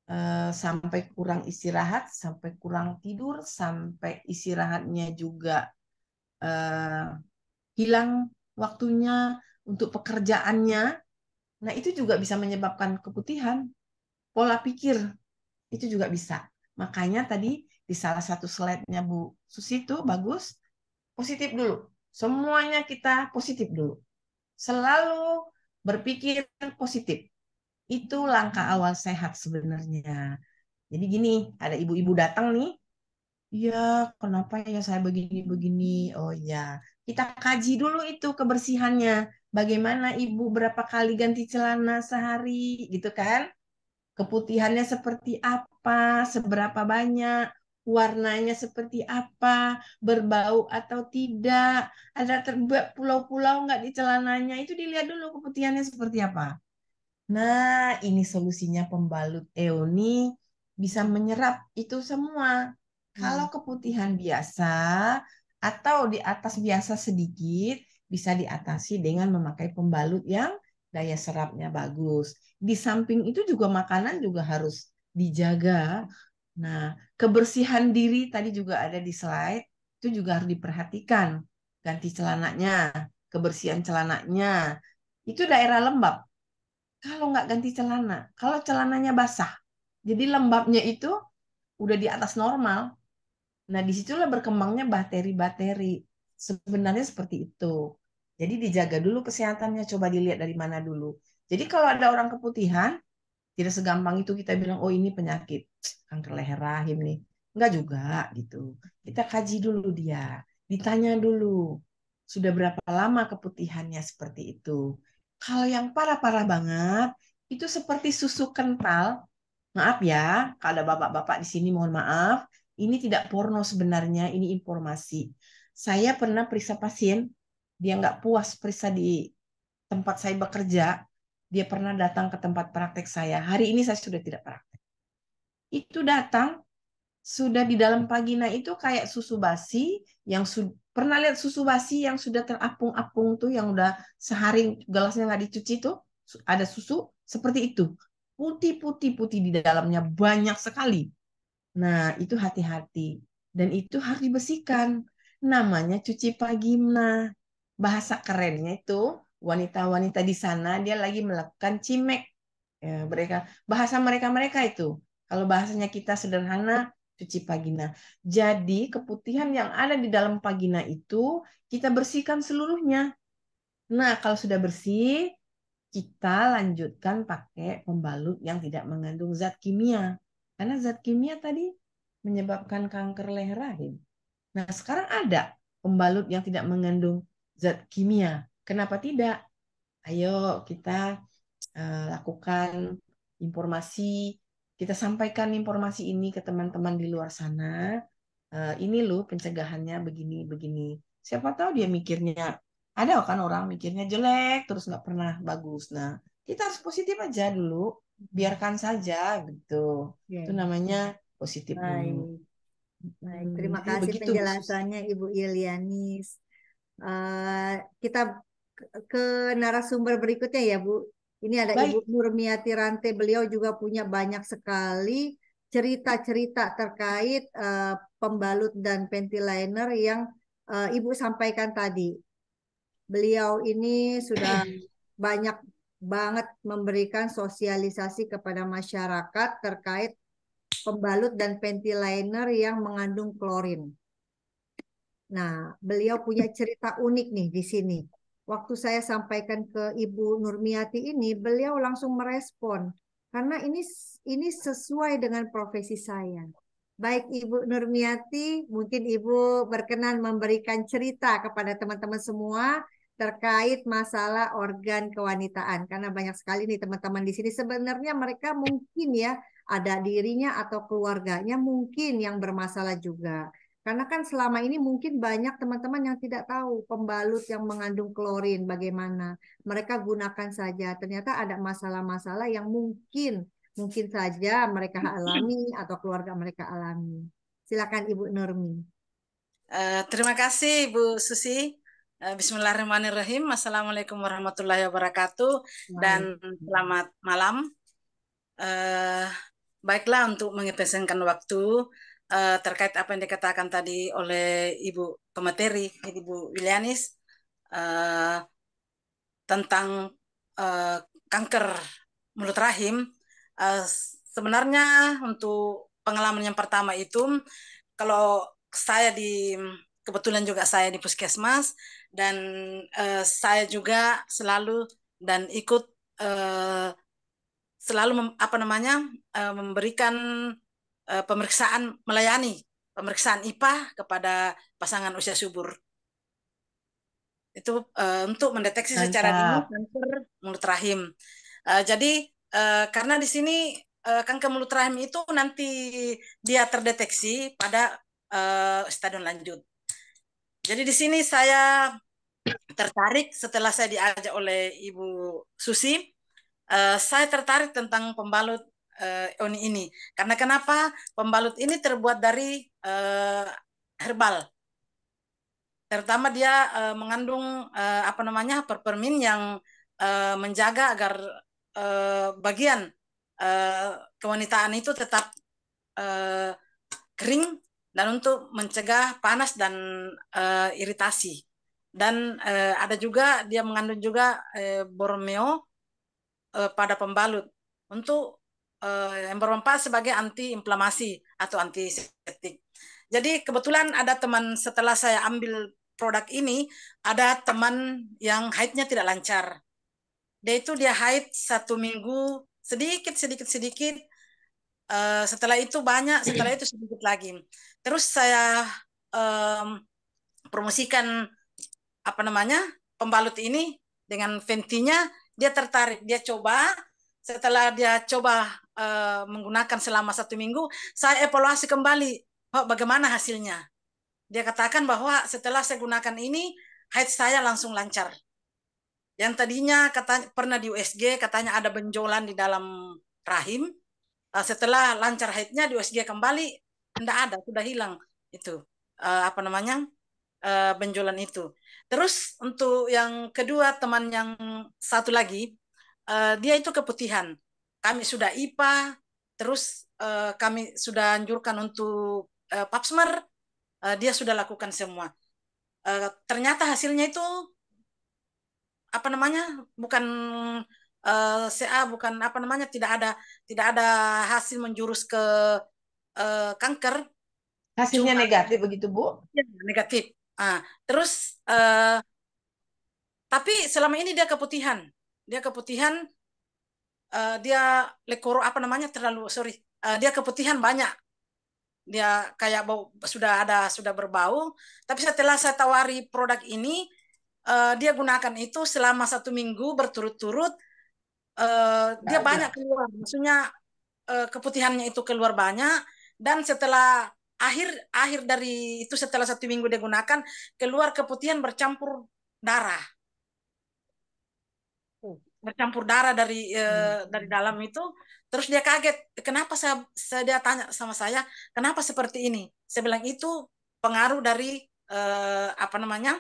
Eh, sampai kurang istirahat, sampai kurang tidur, sampai istirahatnya juga uh, hilang waktunya untuk pekerjaannya. Nah, itu juga bisa menyebabkan keputihan. Pola pikir itu juga bisa. Makanya tadi di salah satu slide-nya Bu Susi itu bagus, positif dulu. Semuanya kita positif dulu. Selalu berpikir positif itu langkah awal sehat sebenarnya. Jadi gini, ada ibu-ibu datang nih, ya kenapa ya saya begini-begini, oh ya. Kita kaji dulu itu kebersihannya, bagaimana ibu berapa kali ganti celana sehari gitu kan. Keputihannya seperti apa, seberapa banyak, warnanya seperti apa, berbau atau tidak, ada terbuat pulau-pulau nggak di celananya, itu dilihat dulu keputihannya seperti apa. Nah, ini solusinya pembalut EONI bisa menyerap itu semua. Hmm. Kalau keputihan biasa atau di atas biasa sedikit, bisa diatasi dengan memakai pembalut yang daya serapnya bagus. Di samping itu juga makanan juga harus dijaga. Nah, kebersihan diri tadi juga ada di slide, itu juga harus diperhatikan. Ganti celananya, kebersihan celananya. Itu daerah lembab, kalau nggak ganti celana, kalau celananya basah, jadi lembabnya itu udah di atas normal. Nah, disitulah berkembangnya bakteri-bakteri. Sebenarnya seperti itu. Jadi dijaga dulu kesehatannya, coba dilihat dari mana dulu. Jadi kalau ada orang keputihan, tidak segampang itu kita bilang, oh ini penyakit kanker leher rahim nih. Enggak juga gitu. Kita kaji dulu dia, ditanya dulu. Sudah berapa lama keputihannya seperti itu? Kalau yang parah-parah banget, itu seperti susu kental. Maaf ya, kalau ada bapak-bapak di sini mohon maaf. Ini tidak porno sebenarnya, ini informasi. Saya pernah periksa pasien, dia nggak puas periksa di tempat saya bekerja, dia pernah datang ke tempat praktek saya. Hari ini saya sudah tidak praktek. Itu datang, sudah di dalam vagina itu kayak susu basi yang Pernah lihat susu basi yang sudah terapung-apung tuh yang udah sehari gelasnya nggak dicuci tuh? Ada susu seperti itu. Putih-putih-putih di dalamnya banyak sekali. Nah, itu hati-hati. Dan itu harus dibersihkan. Namanya cuci pagimna. Bahasa kerennya itu wanita-wanita di sana dia lagi melakukan cimek. Ya, mereka bahasa mereka-mereka itu. Kalau bahasanya kita sederhana, cuci pagina. Jadi keputihan yang ada di dalam pagina itu kita bersihkan seluruhnya. Nah, kalau sudah bersih, kita lanjutkan pakai pembalut yang tidak mengandung zat kimia. Karena zat kimia tadi menyebabkan kanker leher rahim. Nah, sekarang ada pembalut yang tidak mengandung zat kimia. Kenapa tidak? Ayo kita uh, lakukan informasi kita sampaikan informasi ini ke teman-teman di luar sana. Eh, ini loh pencegahannya begini begini. Siapa tahu dia mikirnya ada kan orang mikirnya jelek terus nggak pernah bagus. Nah kita harus positif aja dulu, biarkan saja gitu. Yeah. Itu namanya iya. positif Baik. dulu. Hmm. Baik, terima hmm, kasih begitu. penjelasannya Ibu Ilianis. Uh, kita ke narasumber berikutnya ya Bu ini ada Baik. Ibu Nurmiati Rante, beliau juga punya banyak sekali cerita-cerita terkait uh, pembalut dan panty liner yang uh, Ibu sampaikan tadi. Beliau ini sudah banyak banget memberikan sosialisasi kepada masyarakat terkait pembalut dan panty liner yang mengandung klorin. Nah, beliau punya cerita unik nih di sini waktu saya sampaikan ke Ibu Nurmiati ini, beliau langsung merespon karena ini ini sesuai dengan profesi saya. Baik Ibu Nurmiati, mungkin Ibu berkenan memberikan cerita kepada teman-teman semua terkait masalah organ kewanitaan karena banyak sekali nih teman-teman di sini sebenarnya mereka mungkin ya ada dirinya atau keluarganya mungkin yang bermasalah juga. Karena kan selama ini mungkin banyak teman-teman yang tidak tahu pembalut yang mengandung klorin bagaimana. Mereka gunakan saja. Ternyata ada masalah-masalah yang mungkin mungkin saja mereka alami atau keluarga mereka alami. Silakan Ibu Nurmi. Uh, terima kasih Ibu Susi. Uh, Bismillahirrahmanirrahim. Assalamualaikum warahmatullahi wabarakatuh dan selamat malam. Uh, baiklah untuk mengepesenkan waktu uh, terkait apa yang dikatakan tadi oleh Ibu pemateri, Ibu Wilianis, uh, eh, tentang uh, kanker mulut rahim, uh, sebenarnya untuk pengalaman yang pertama itu, kalau saya di kebetulan juga saya di puskesmas dan uh, saya juga selalu dan ikut uh, selalu mem, apa namanya uh, memberikan Eh, pemeriksaan melayani pemeriksaan IPA kepada pasangan usia subur itu uh, untuk mendeteksi Mantap. secara dini kanker mulut rahim. Uh, jadi uh, karena di sini uh, kanker mulut rahim itu nanti dia terdeteksi pada uh, stadion lanjut. Jadi di sini saya tertarik setelah saya diajak oleh Ibu Susi, uh, saya tertarik tentang pembalut uh, ini. Karena kenapa? Pembalut ini terbuat dari uh, herbal. Terutama dia uh, mengandung uh, apa namanya? perpermin yang uh, menjaga agar uh, bagian uh, kewanitaan itu tetap uh, kering dan untuk mencegah panas dan uh, iritasi. Dan uh, ada juga dia mengandung juga uh, bormeo pada pembalut untuk uh, yang bermanfaat sebagai anti-inflamasi atau antiseptik. Jadi kebetulan ada teman setelah saya ambil produk ini, ada teman yang haidnya tidak lancar. Dia itu dia haid satu minggu sedikit sedikit sedikit. Uh, setelah itu banyak, setelah itu sedikit lagi. Terus saya um, promosikan apa namanya pembalut ini dengan ventinya, dia tertarik, dia coba, setelah dia coba uh, menggunakan selama satu minggu, saya evaluasi kembali oh, bagaimana hasilnya. Dia katakan bahwa setelah saya gunakan ini, haid saya langsung lancar. Yang tadinya katanya pernah di USG katanya ada benjolan di dalam rahim, uh, setelah lancar haidnya di USG kembali tidak ada, sudah hilang itu uh, apa namanya benjolan itu. Terus untuk yang kedua teman yang satu lagi uh, dia itu keputihan. Kami sudah IPA, terus uh, kami sudah anjurkan untuk uh, eh, papsmer, uh, dia sudah lakukan semua. Uh, ternyata hasilnya itu apa namanya? bukan uh, CA, bukan apa namanya? tidak ada tidak ada hasil menjurus ke uh, kanker. Hasilnya Cuma, negatif begitu, Bu? Ya, negatif. Uh, terus uh, tapi selama ini dia keputihan dia keputihan uh, dia lekoro apa namanya terlalu sorry uh, dia keputihan banyak dia kayak bau sudah ada sudah berbau tapi setelah saya tawari produk ini uh, dia gunakan itu selama satu minggu berturut-turut uh, dia nah, banyak iya. keluar maksudnya uh, keputihannya itu keluar banyak dan setelah akhir akhir dari itu setelah satu minggu dia gunakan keluar keputihan bercampur darah bercampur darah dari uh, dari dalam itu terus dia kaget kenapa saya, saya dia tanya sama saya kenapa seperti ini saya bilang itu pengaruh dari uh, apa namanya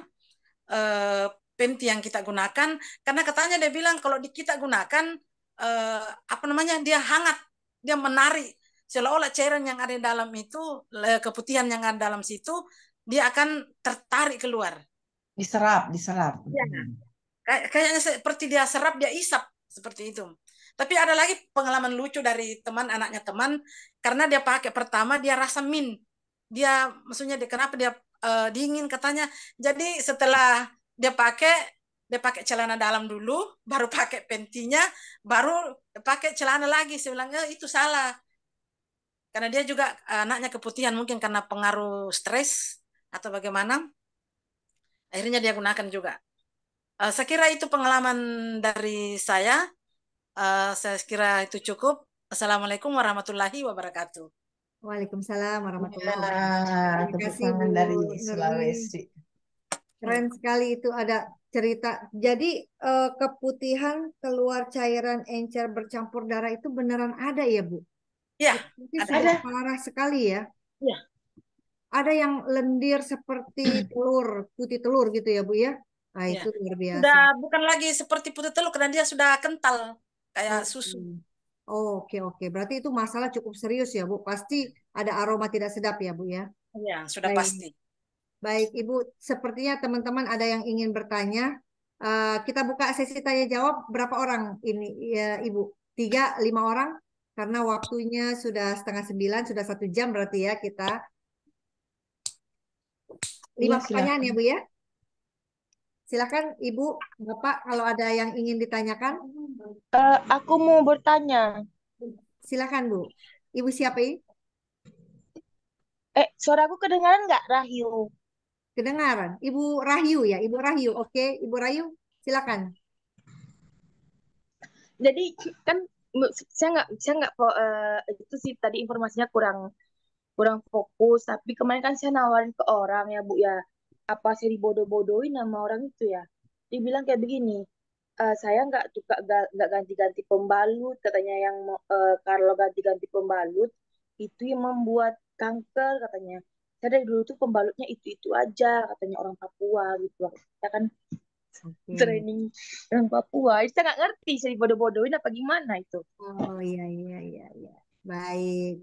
uh, eh, penti yang kita gunakan karena katanya dia bilang kalau di kita gunakan eh, apa namanya dia hangat dia menarik seolah-olah cairan yang ada di dalam itu keputihan yang ada dalam situ dia akan tertarik keluar diserap diserap ya. Kayaknya seperti dia serap, dia isap. Seperti itu. Tapi ada lagi pengalaman lucu dari teman anaknya teman karena dia pakai pertama dia rasa min. Dia maksudnya dia kenapa dia uh, dingin katanya. Jadi setelah dia pakai dia pakai celana dalam dulu, baru pakai pentinya, baru pakai celana lagi. Saya bilang, eh, itu salah. Karena dia juga eh, anaknya keputihan mungkin karena pengaruh stres atau bagaimana. Akhirnya dia gunakan juga. Uh, saya kira itu pengalaman dari saya. Uh, saya kira itu cukup. Assalamualaikum warahmatullahi wabarakatuh. Waalaikumsalam warahmatullahi ya, wabarakatuh. Terima kasih Bu dari Sulawesi. Keren sekali itu ada cerita. Jadi uh, keputihan keluar cairan encer bercampur darah itu beneran ada ya Bu? Ya. ada. Parah sekali ya. Ya. Ada yang lendir seperti telur, putih telur gitu ya Bu ya? Ah, iya. itu ya. luar biasa. Sudah bukan lagi seperti putih telur karena dia sudah kental kayak hmm. susu. Oh, oke okay, oke. Okay. Berarti itu masalah cukup serius ya, Bu. Pasti ada aroma tidak sedap ya, Bu ya. Iya, sudah Baik. pasti. Baik, Ibu, sepertinya teman-teman ada yang ingin bertanya. Uh, kita buka sesi tanya jawab berapa orang ini ya, Ibu? Tiga, lima orang? Karena waktunya sudah setengah sembilan, sudah satu jam berarti ya kita. Lima ya, pertanyaan ya Bu ya? Silakan Ibu, Bapak kalau ada yang ingin ditanyakan. Uh, aku mau bertanya. Silakan Bu. Ibu siapa ini? Eh, suara aku kedengaran nggak, Rahyu? Kedengaran. Ibu Rahyu ya, Ibu Rahyu. Oke, Ibu Rahyu, silakan. Jadi kan saya nggak saya nggak uh, itu sih tadi informasinya kurang kurang fokus tapi kemarin kan saya nawarin ke orang ya bu ya apa sih dibodoh-bodohin nama orang itu ya dibilang kayak begini e, saya nggak suka nggak ganti-ganti pembalut katanya yang e, kalau eh, ganti-ganti pembalut itu yang membuat kanker katanya saya dari dulu tuh pembalutnya itu itu aja katanya orang Papua gitu kita ya kan training orang Papua kita nggak ngerti saya bodoh-bodohin apa gimana itu oh iya iya iya iya baik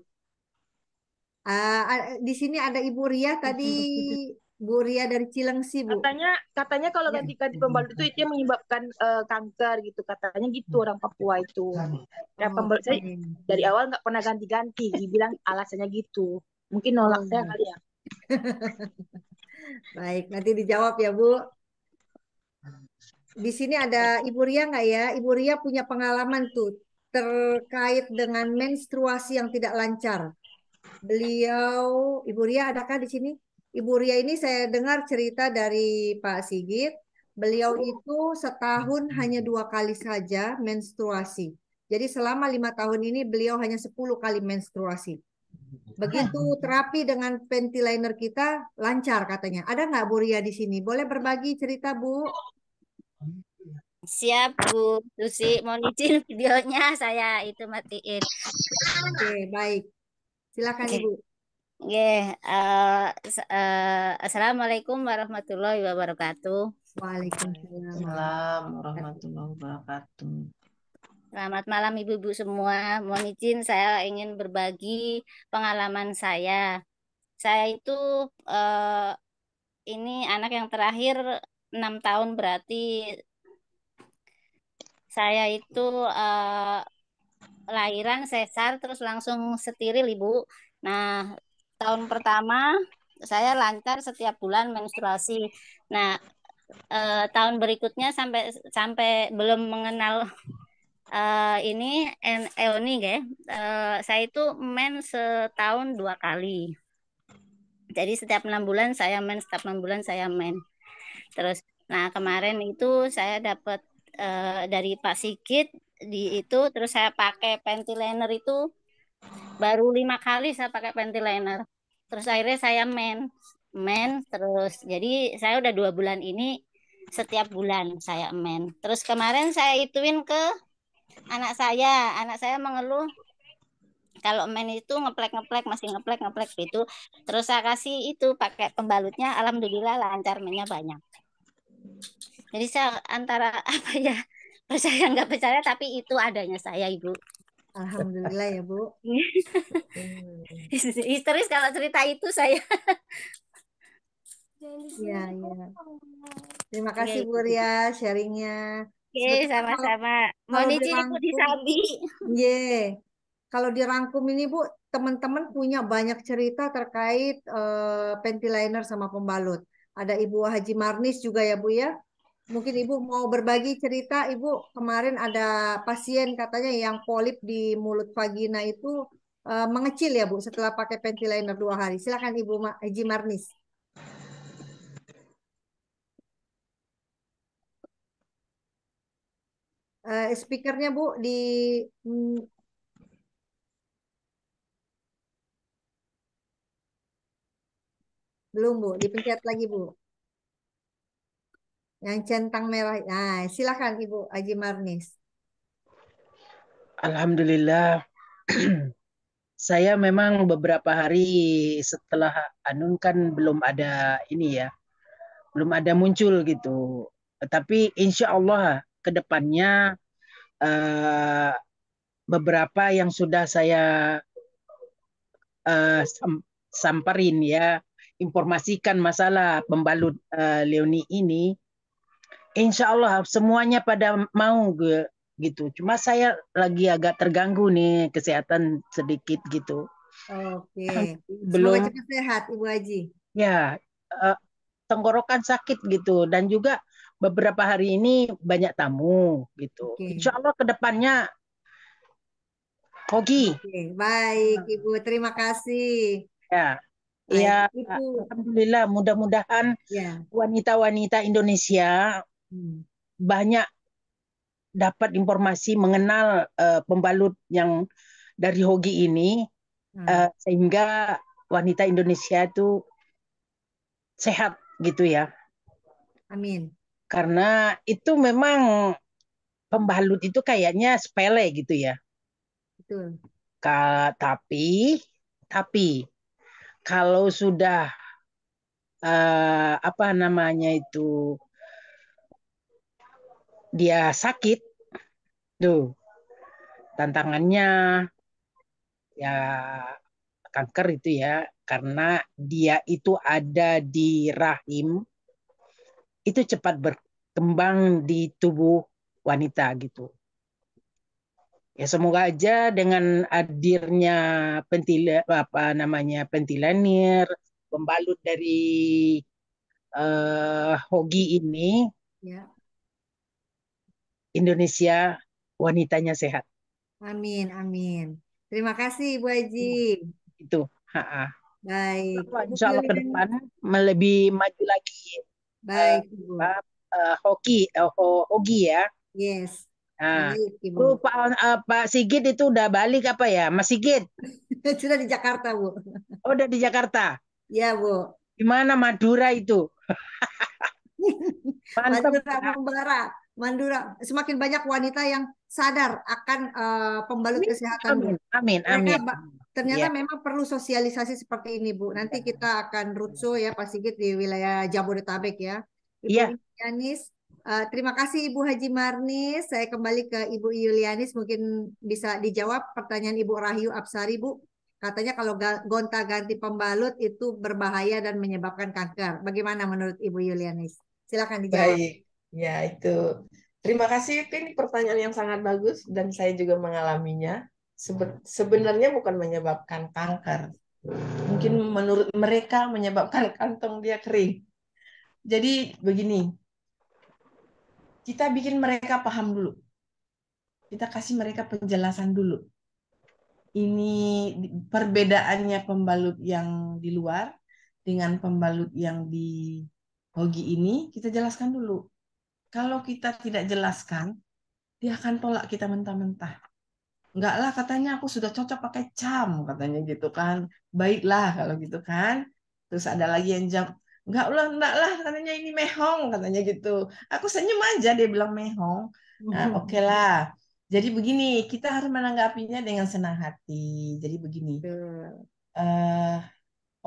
uh, di sini ada Ibu Ria tadi Bu Ria dari Cilengsi, Bu. Katanya katanya kalau iya. ganti-ganti pembalut itu itu menyebabkan uh, kanker gitu katanya gitu orang Papua itu. Ya oh, nah, pembalut saya dari awal nggak pernah ganti-ganti, dibilang alasannya gitu. Mungkin nolak saya hmm. kali ya. Baik, nanti dijawab ya, Bu. Di sini ada Ibu Ria nggak ya? Ibu Ria punya pengalaman tuh terkait dengan menstruasi yang tidak lancar. Beliau, Ibu Ria adakah di sini? Ibu Ria ini saya dengar cerita dari Pak Sigit, beliau itu setahun hanya dua kali saja menstruasi. Jadi selama lima tahun ini beliau hanya sepuluh kali menstruasi. Begitu terapi dengan pentiliner kita lancar katanya. Ada nggak Bu Ria di sini? Boleh berbagi cerita Bu? Siap Bu Susi, mau izin videonya saya itu matiin. Oke, baik. Silakan okay. Ibu. Yeah, eh, uh, eh, assalamualaikum warahmatullahi wabarakatuh. Waalaikumsalam warahmatullahi wabarakatuh. Selamat malam ibu-ibu semua. Mohon izin saya ingin berbagi pengalaman saya. Saya itu uh, ini anak yang terakhir enam tahun berarti saya itu uh, lahiran sesar terus langsung setiril ibu. Nah tahun pertama saya lancar setiap bulan menstruasi. Nah, eh, tahun berikutnya sampai sampai belum mengenal eh, ini Eoni ya. Eh, saya itu men setahun dua kali. Jadi setiap enam bulan saya men, setiap enam bulan saya men. Terus, nah kemarin itu saya dapat eh, dari Pak Sigit di itu, terus saya pakai panty itu baru lima kali saya pakai panty liner terus akhirnya saya men men terus jadi saya udah dua bulan ini setiap bulan saya men terus kemarin saya ituin ke anak saya anak saya mengeluh kalau men itu ngeplek ngeplek masih ngeplek ngeplek gitu terus saya kasih itu pakai pembalutnya alhamdulillah lancar mennya banyak jadi saya antara apa ya percaya nggak percaya tapi itu adanya saya ibu Alhamdulillah ya Bu. Histeris kalau cerita itu saya. ya, ya. Terima iya, kasih Bu Ria ya, sharingnya. Oke, okay, sama-sama. dicari Bu di disambi. Yeah. Kalau dirangkum ini Bu, teman-teman punya banyak cerita terkait uh, pentiliner sama pembalut. Ada Ibu Haji Marnis juga ya Bu ya? Mungkin Ibu mau berbagi cerita, Ibu kemarin ada pasien katanya yang polip di mulut vagina itu uh, mengecil ya Bu setelah pakai pentiliner dua hari. Silakan Ibu Ma Eji Marnis. Uh, speakernya Bu di hmm, belum Bu, dipencet lagi Bu. Yang centang merah. Nah, silakan Ibu Aji Marnis. Alhamdulillah. Saya memang beberapa hari setelah Anun kan belum ada ini ya. Belum ada muncul gitu. Tapi insya Allah kedepannya uh, eh, beberapa yang sudah saya uh, sam samperin ya informasikan masalah pembalut uh, Leoni ini Insya Allah semuanya pada mau gitu. Cuma saya lagi agak terganggu nih kesehatan sedikit gitu. Oke. Okay. Belum Semoga sehat Ibu Haji. Ya, uh, tenggorokan sakit gitu dan juga beberapa hari ini banyak tamu gitu. Okay. Insya Allah kedepannya Hoki. Okay. Baik Ibu, terima kasih. Ya. ya, alhamdulillah mudah-mudahan ya. wanita-wanita ya. Indonesia banyak dapat informasi mengenal uh, pembalut yang dari hogi ini hmm. Eh, sehingga wanita Indonesia itu sehat gitu ya. Amin. Karena itu memang pembalut itu kayaknya sepele gitu ya. Betul. Ka, tapi tapi kalau sudah uh, apa namanya itu dia sakit, tuh tantangannya ya kanker itu ya karena dia itu ada di rahim itu cepat berkembang di tubuh wanita gitu. Ya semoga aja dengan hadirnya pentil apa namanya pentilanir pembalut dari uh, eh, hogi ini ya. Indonesia wanitanya sehat. Amin, amin. Terima kasih Bu Haji. Iya, itu. Ha -ha. Baik. Insya Allah ke depan lebih maju lagi. Baik. Uh, uh, hoki, uh, hoki ya. Yes. Nah, Baik, Pak, uh, Pak Sigit itu udah balik apa ya? Mas Sigit? Sudah di Jakarta, Bu. Oh, udah di Jakarta? Iya, Bu. Gimana Madura itu? Mantap. Madura Membara. Mandura semakin banyak wanita yang sadar akan uh, pembalut kesehatan. Amin, amin, amin. Mereka, ternyata ya. memang perlu sosialisasi seperti ini, Bu. Nanti kita akan rutso ya Pak Sigit di wilayah Jabodetabek ya. Ibu ya. Yulianis, uh, terima kasih Ibu Haji Marni. Saya kembali ke Ibu Yulianis, mungkin bisa dijawab pertanyaan Ibu Rahyu Absari, Bu. Katanya kalau gonta-ganti pembalut itu berbahaya dan menyebabkan kanker. Bagaimana menurut Ibu Yulianis? Silakan dijawab. Baik. Ya, itu. Terima kasih, Pin. Pertanyaan yang sangat bagus, dan saya juga mengalaminya. sebenarnya bukan menyebabkan kanker. Mungkin menurut mereka menyebabkan kantong dia kering. Jadi begini, kita bikin mereka paham dulu. Kita kasih mereka penjelasan dulu. Ini perbedaannya pembalut yang di luar dengan pembalut yang di hogi ini, kita jelaskan dulu kalau kita tidak jelaskan, dia akan tolak kita mentah-mentah. Enggak lah katanya aku sudah cocok pakai cam katanya gitu kan. Baiklah kalau gitu kan. Terus ada lagi yang jam. enggak lah, enggak lah katanya ini mehong katanya gitu. Aku senyum aja dia bilang mehong. Nah, hmm. oke okay lah. Jadi begini, kita harus menanggapinya dengan senang hati. Jadi begini, uh,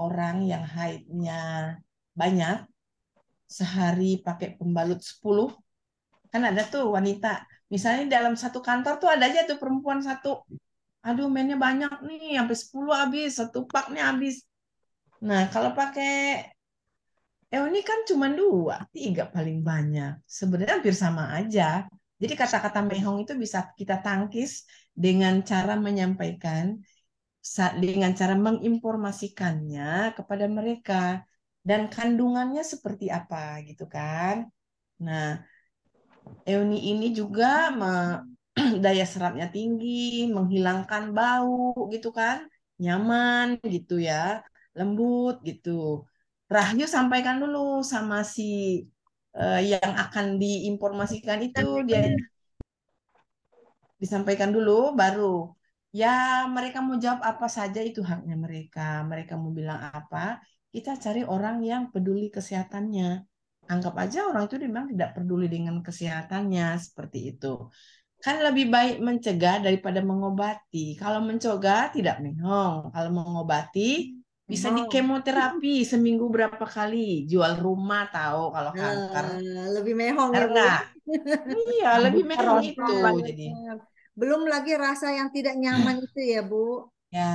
orang yang haidnya banyak sehari pakai pembalut 10 kan ada tuh wanita misalnya dalam satu kantor tuh ada aja tuh perempuan satu aduh mainnya banyak nih sampai 10 habis satu paknya habis nah kalau pakai eh ini kan cuma dua, tiga paling banyak. Sebenarnya hampir sama aja. Jadi kata-kata mehong itu bisa kita tangkis dengan cara menyampaikan, dengan cara menginformasikannya kepada mereka dan kandungannya seperti apa gitu kan. Nah, Euni ini juga daya serapnya tinggi, menghilangkan bau gitu kan, nyaman gitu ya, lembut gitu. Rahyu sampaikan dulu sama si uh, yang akan diinformasikan itu dia disampaikan dulu baru ya mereka mau jawab apa saja itu haknya mereka mereka mau bilang apa kita cari orang yang peduli kesehatannya. Anggap aja orang itu memang tidak peduli dengan kesehatannya seperti itu. Kan lebih baik mencegah daripada mengobati. Kalau mencegah tidak mehong. Kalau mengobati bisa di kemoterapi seminggu berapa kali jual rumah tahu kalau eh, kanker lebih mehong karena iya lebih mehong itu jadi belum lagi rasa yang tidak nyaman nah. itu ya bu ya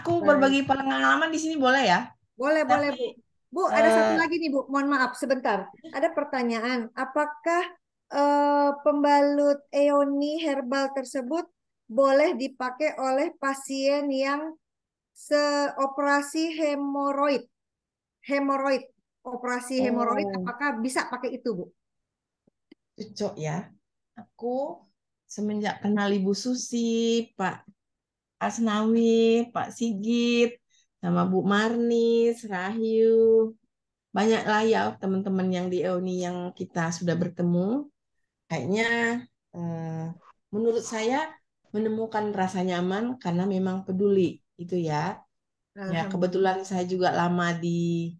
Aku berbagi pengalaman di sini boleh ya? Boleh, Tapi, boleh, Bu. Bu, ada uh, satu eh, lagi nih, Bu. Mohon maaf sebentar. Ada pertanyaan, apakah uh, pembalut eoni herbal tersebut boleh dipakai oleh pasien yang seoperasi hemoroid? Hemoroid, operasi oh. hemoroid apakah bisa pakai itu, Bu? Cocok ya. Aku semenjak kenal Ibu Susi, Pak Asnawi, Pak Sigit, sama Bu Marnis, Rahyu, Banyak lah ya teman-teman yang di EONI yang kita sudah bertemu. Kayaknya eh, menurut saya menemukan rasa nyaman karena memang peduli itu ya. Ya kebetulan saya juga lama di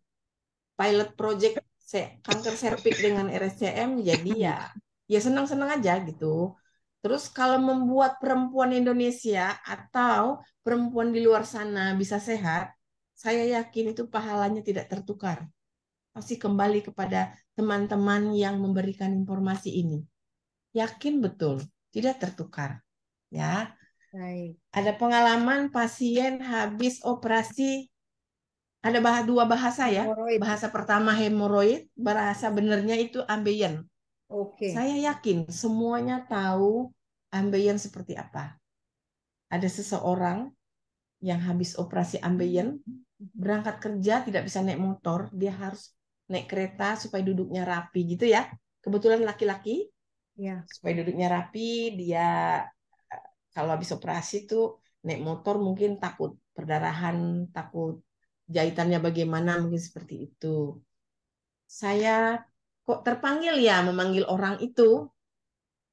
pilot project kanker serviks dengan RSCM jadi ya ya senang-senang aja gitu. Terus kalau membuat perempuan Indonesia atau perempuan di luar sana bisa sehat, saya yakin itu pahalanya tidak tertukar. Pasti kembali kepada teman-teman yang memberikan informasi ini. Yakin betul, tidak tertukar. Ya. Baik. Ada pengalaman pasien habis operasi ada bahas dua bahasa ya. Hemoroid. Bahasa pertama hemoroid, bahasa benernya itu ambeien. Oke. Okay. Saya yakin semuanya tahu ambeien seperti apa. Ada seseorang yang habis operasi ambeien berangkat kerja tidak bisa naik motor, dia harus naik kereta supaya duduknya rapi gitu ya. Kebetulan laki-laki. Ya. Supaya duduknya rapi, dia eh, kalau habis operasi tuh naik motor mungkin takut perdarahan, takut jahitannya bagaimana mungkin seperti itu. Saya kok terpanggil ya memanggil orang itu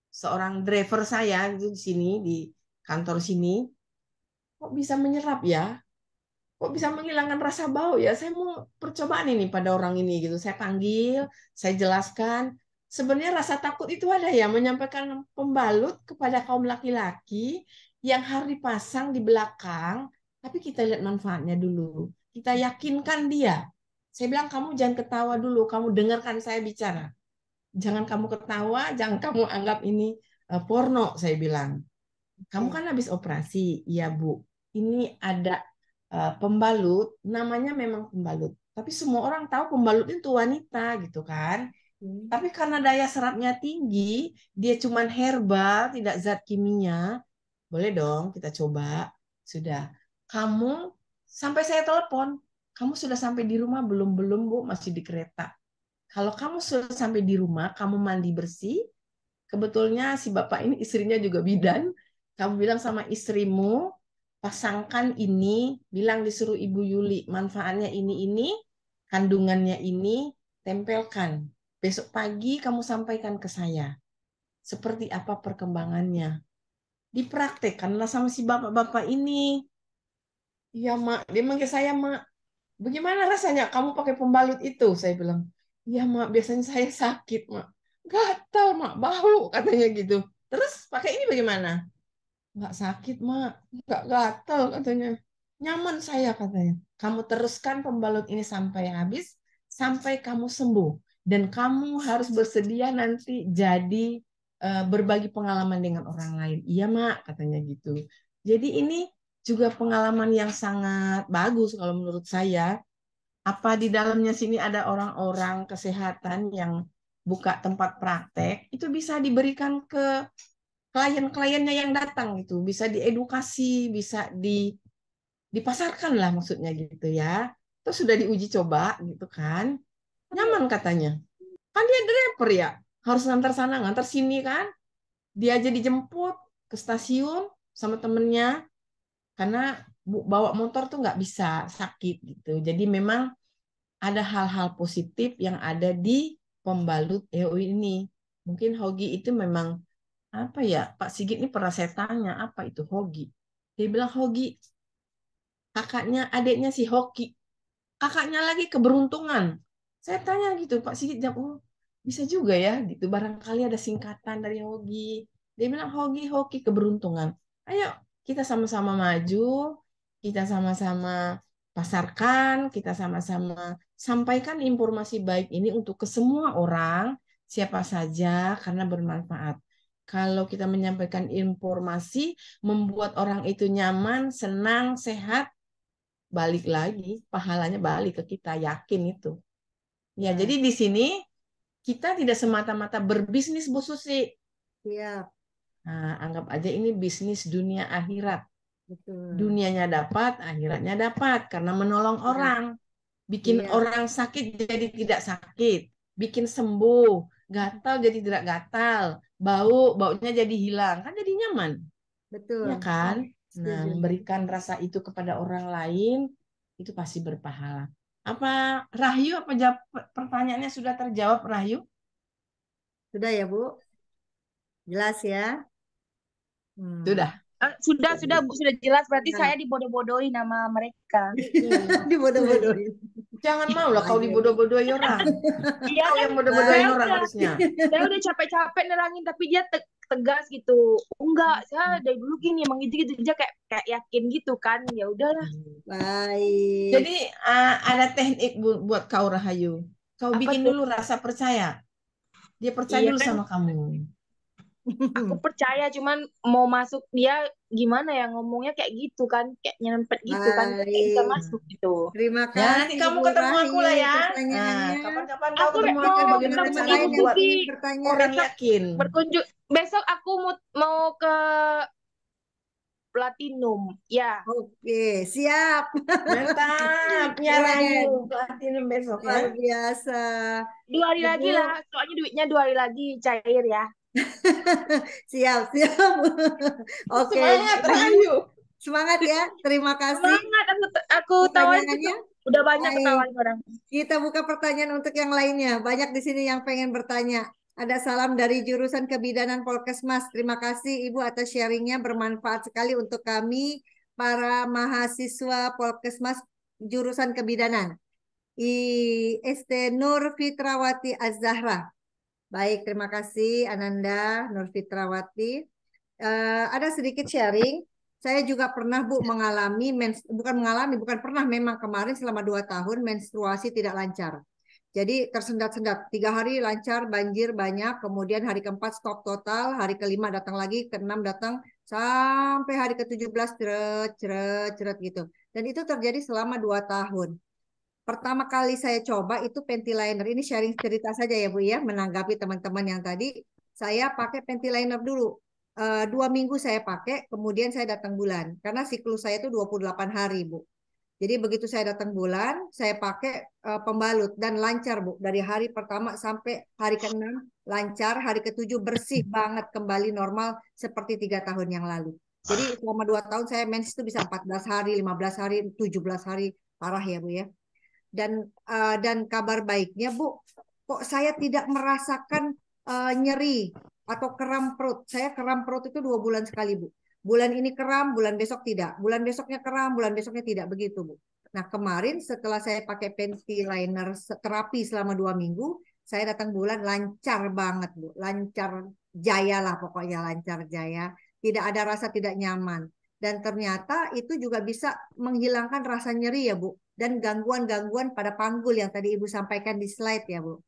seorang driver saya itu di sini di kantor sini kok bisa menyerap ya kok bisa menghilangkan rasa bau ya saya mau percobaan ini pada orang ini gitu saya panggil saya jelaskan sebenarnya rasa takut itu ada ya menyampaikan pembalut kepada kaum laki-laki yang harus dipasang di belakang tapi kita lihat manfaatnya dulu kita yakinkan dia saya bilang kamu jangan ketawa dulu, kamu dengarkan saya bicara. Jangan kamu ketawa, jangan kamu anggap ini e, porno, saya bilang. Kamu iya. kan habis operasi, ya Bu. Ini ada e, pembalut, namanya memang pembalut. Tapi semua orang tahu pembalut itu wanita gitu kan. Hmm. Tapi karena daya serapnya tinggi, dia cuman herbal, tidak zat kimia. Boleh dong kita coba. Sudah. Kamu sampai saya telepon, kamu sudah sampai di rumah belum belum bu masih di kereta kalau kamu sudah sampai di rumah kamu mandi bersih Kebetulnya si bapak ini istrinya juga bidan. Kamu bilang sama istrimu, pasangkan ini, bilang disuruh Ibu Yuli, manfaatnya ini ini, kandungannya ini, tempelkan. Besok pagi kamu sampaikan ke saya. Seperti apa perkembangannya? Dipraktekkanlah sama si bapak-bapak ini. Iya, Mak. Dia manggil saya, Mak bagaimana rasanya kamu pakai pembalut itu? Saya bilang, ya mak, biasanya saya sakit mak. Gatal mak, bau katanya gitu. Terus pakai ini bagaimana? Nggak sakit mak, nggak gatal katanya. Nyaman saya katanya. Kamu teruskan pembalut ini sampai habis, sampai kamu sembuh. Dan kamu harus bersedia nanti jadi eh, berbagi pengalaman dengan orang lain. Iya mak, katanya gitu. Jadi ini juga pengalaman yang sangat bagus kalau menurut saya. Apa di dalamnya sini ada orang-orang kesehatan yang buka tempat praktek, itu bisa diberikan ke klien-kliennya yang datang itu bisa diedukasi, bisa di dipasarkan lah maksudnya gitu ya. Terus sudah diuji coba gitu kan. Nyaman katanya. Kan dia driver ya, harus ngantar sana, ngantar sini kan. Dia aja dijemput ke stasiun sama temennya, karena bawa motor tuh nggak bisa sakit gitu jadi memang ada hal-hal positif yang ada di pembalut EO ini mungkin hogi itu memang apa ya Pak Sigit ini pernah saya tanya apa itu hogi dia bilang hogi kakaknya adiknya si hoki kakaknya lagi keberuntungan saya tanya gitu Pak Sigit jawab oh, bisa juga ya gitu barangkali ada singkatan dari hogi dia bilang hogi hoki keberuntungan ayo kita sama-sama maju, kita sama-sama pasarkan, kita sama-sama sampaikan informasi baik ini untuk ke semua orang, siapa saja karena bermanfaat. Kalau kita menyampaikan informasi, membuat orang itu nyaman, senang, sehat, balik lagi, pahalanya balik ke kita, yakin itu. Ya, iya. jadi di sini kita tidak semata-mata berbisnis Bu Susi. Siap. Nah, anggap aja ini bisnis dunia akhirat. Betul. Dunianya dapat, akhiratnya dapat karena menolong iya. orang, bikin iya. orang sakit jadi tidak sakit, bikin sembuh, gatal jadi tidak gatal, bau baunya jadi hilang, kan jadi nyaman. Betul. Ya kan? Nah, memberikan rasa itu kepada orang lain itu pasti berpahala. Apa Rahyu? apa jawab, pertanyaannya sudah terjawab Rahyu? Sudah ya, Bu? Jelas ya? Hmm. Sudah. Uh, eh, sudah, sudah, Bu, sudah jelas. Berarti nah. saya dibodoh bodohi nama mereka. dibodoh bodohi Jangan mau lah kau dibodoh bodohi orang. Iya, kau kan? yang bodoh nah, orang harusnya. Saya udah capek-capek nerangin, tapi dia te tegas gitu. Oh, enggak, saya dari dulu gini emang gitu gitu aja kayak kayak yakin gitu kan. Ya udahlah. Baik. Jadi uh, ada teknik bu buat kau Rahayu. Kau Apa bikin tuh? dulu rasa percaya. Dia percaya iya, dulu kan? sama kamu aku percaya cuman mau masuk dia gimana ya ngomongnya kayak gitu kan kayak nyempet gitu kan kayak bisa masuk gitu terima ya, kasih ya, nanti kamu ketemu aku lah ya kapan kapan nah, kau ketemu aku bagaimana cara yang buat orang yakin berkunjung besok aku mau mau ke platinum ya oke siap mantap nyaranin platinum besok luar biasa dua hari lagi lah soalnya duitnya dua hari lagi cair ya siap, siap. Oke. Okay. Semangat, Semangat ya. Terima kasih. Semangat aku aku tawarin udah banyak ketawain orang. Kita buka pertanyaan untuk yang lainnya. Banyak di sini yang pengen bertanya. Ada salam dari jurusan kebidanan Polkesmas. Terima kasih Ibu atas sharingnya bermanfaat sekali untuk kami para mahasiswa Polkesmas jurusan kebidanan. I Este Nur Fitrawati az Baik, terima kasih Ananda Nur Uh, eh, ada sedikit sharing. Saya juga pernah Bu mengalami mens bukan mengalami, bukan pernah memang kemarin selama dua tahun menstruasi tidak lancar. Jadi tersendat-sendat. Tiga hari lancar, banjir banyak. Kemudian hari keempat stop total. Hari kelima datang lagi, keenam datang. Sampai hari ke-17 ceret, ceret, ceret gitu. Dan itu terjadi selama dua tahun. Pertama kali saya coba itu panty liner. Ini sharing cerita saja ya Bu ya, menanggapi teman-teman yang tadi. Saya pakai panty liner dulu. Eh, dua minggu saya pakai, kemudian saya datang bulan. Karena siklus saya itu 28 hari, Bu. Jadi begitu saya datang bulan, saya pakai eh, pembalut dan lancar Bu. Dari hari pertama sampai hari ke-6 lancar, hari ke-7 bersih banget kembali normal seperti tiga tahun yang lalu. Jadi selama dua tahun saya mens itu bisa 14 hari, 15 hari, 17 hari, parah ya Bu ya dan uh, dan kabar baiknya Bu kok saya tidak merasakan uh, nyeri atau kram perut saya kram perut itu dua bulan sekali Bu bulan ini kram bulan besok tidak bulan besoknya kram bulan besoknya tidak begitu Bu nah kemarin setelah saya pakai panty liner terapi selama dua minggu saya datang bulan lancar banget Bu lancar jaya lah pokoknya lancar jaya tidak ada rasa tidak nyaman dan ternyata itu juga bisa menghilangkan rasa nyeri ya Bu dan gangguan-gangguan pada panggul yang tadi Ibu sampaikan di slide ya, Bu.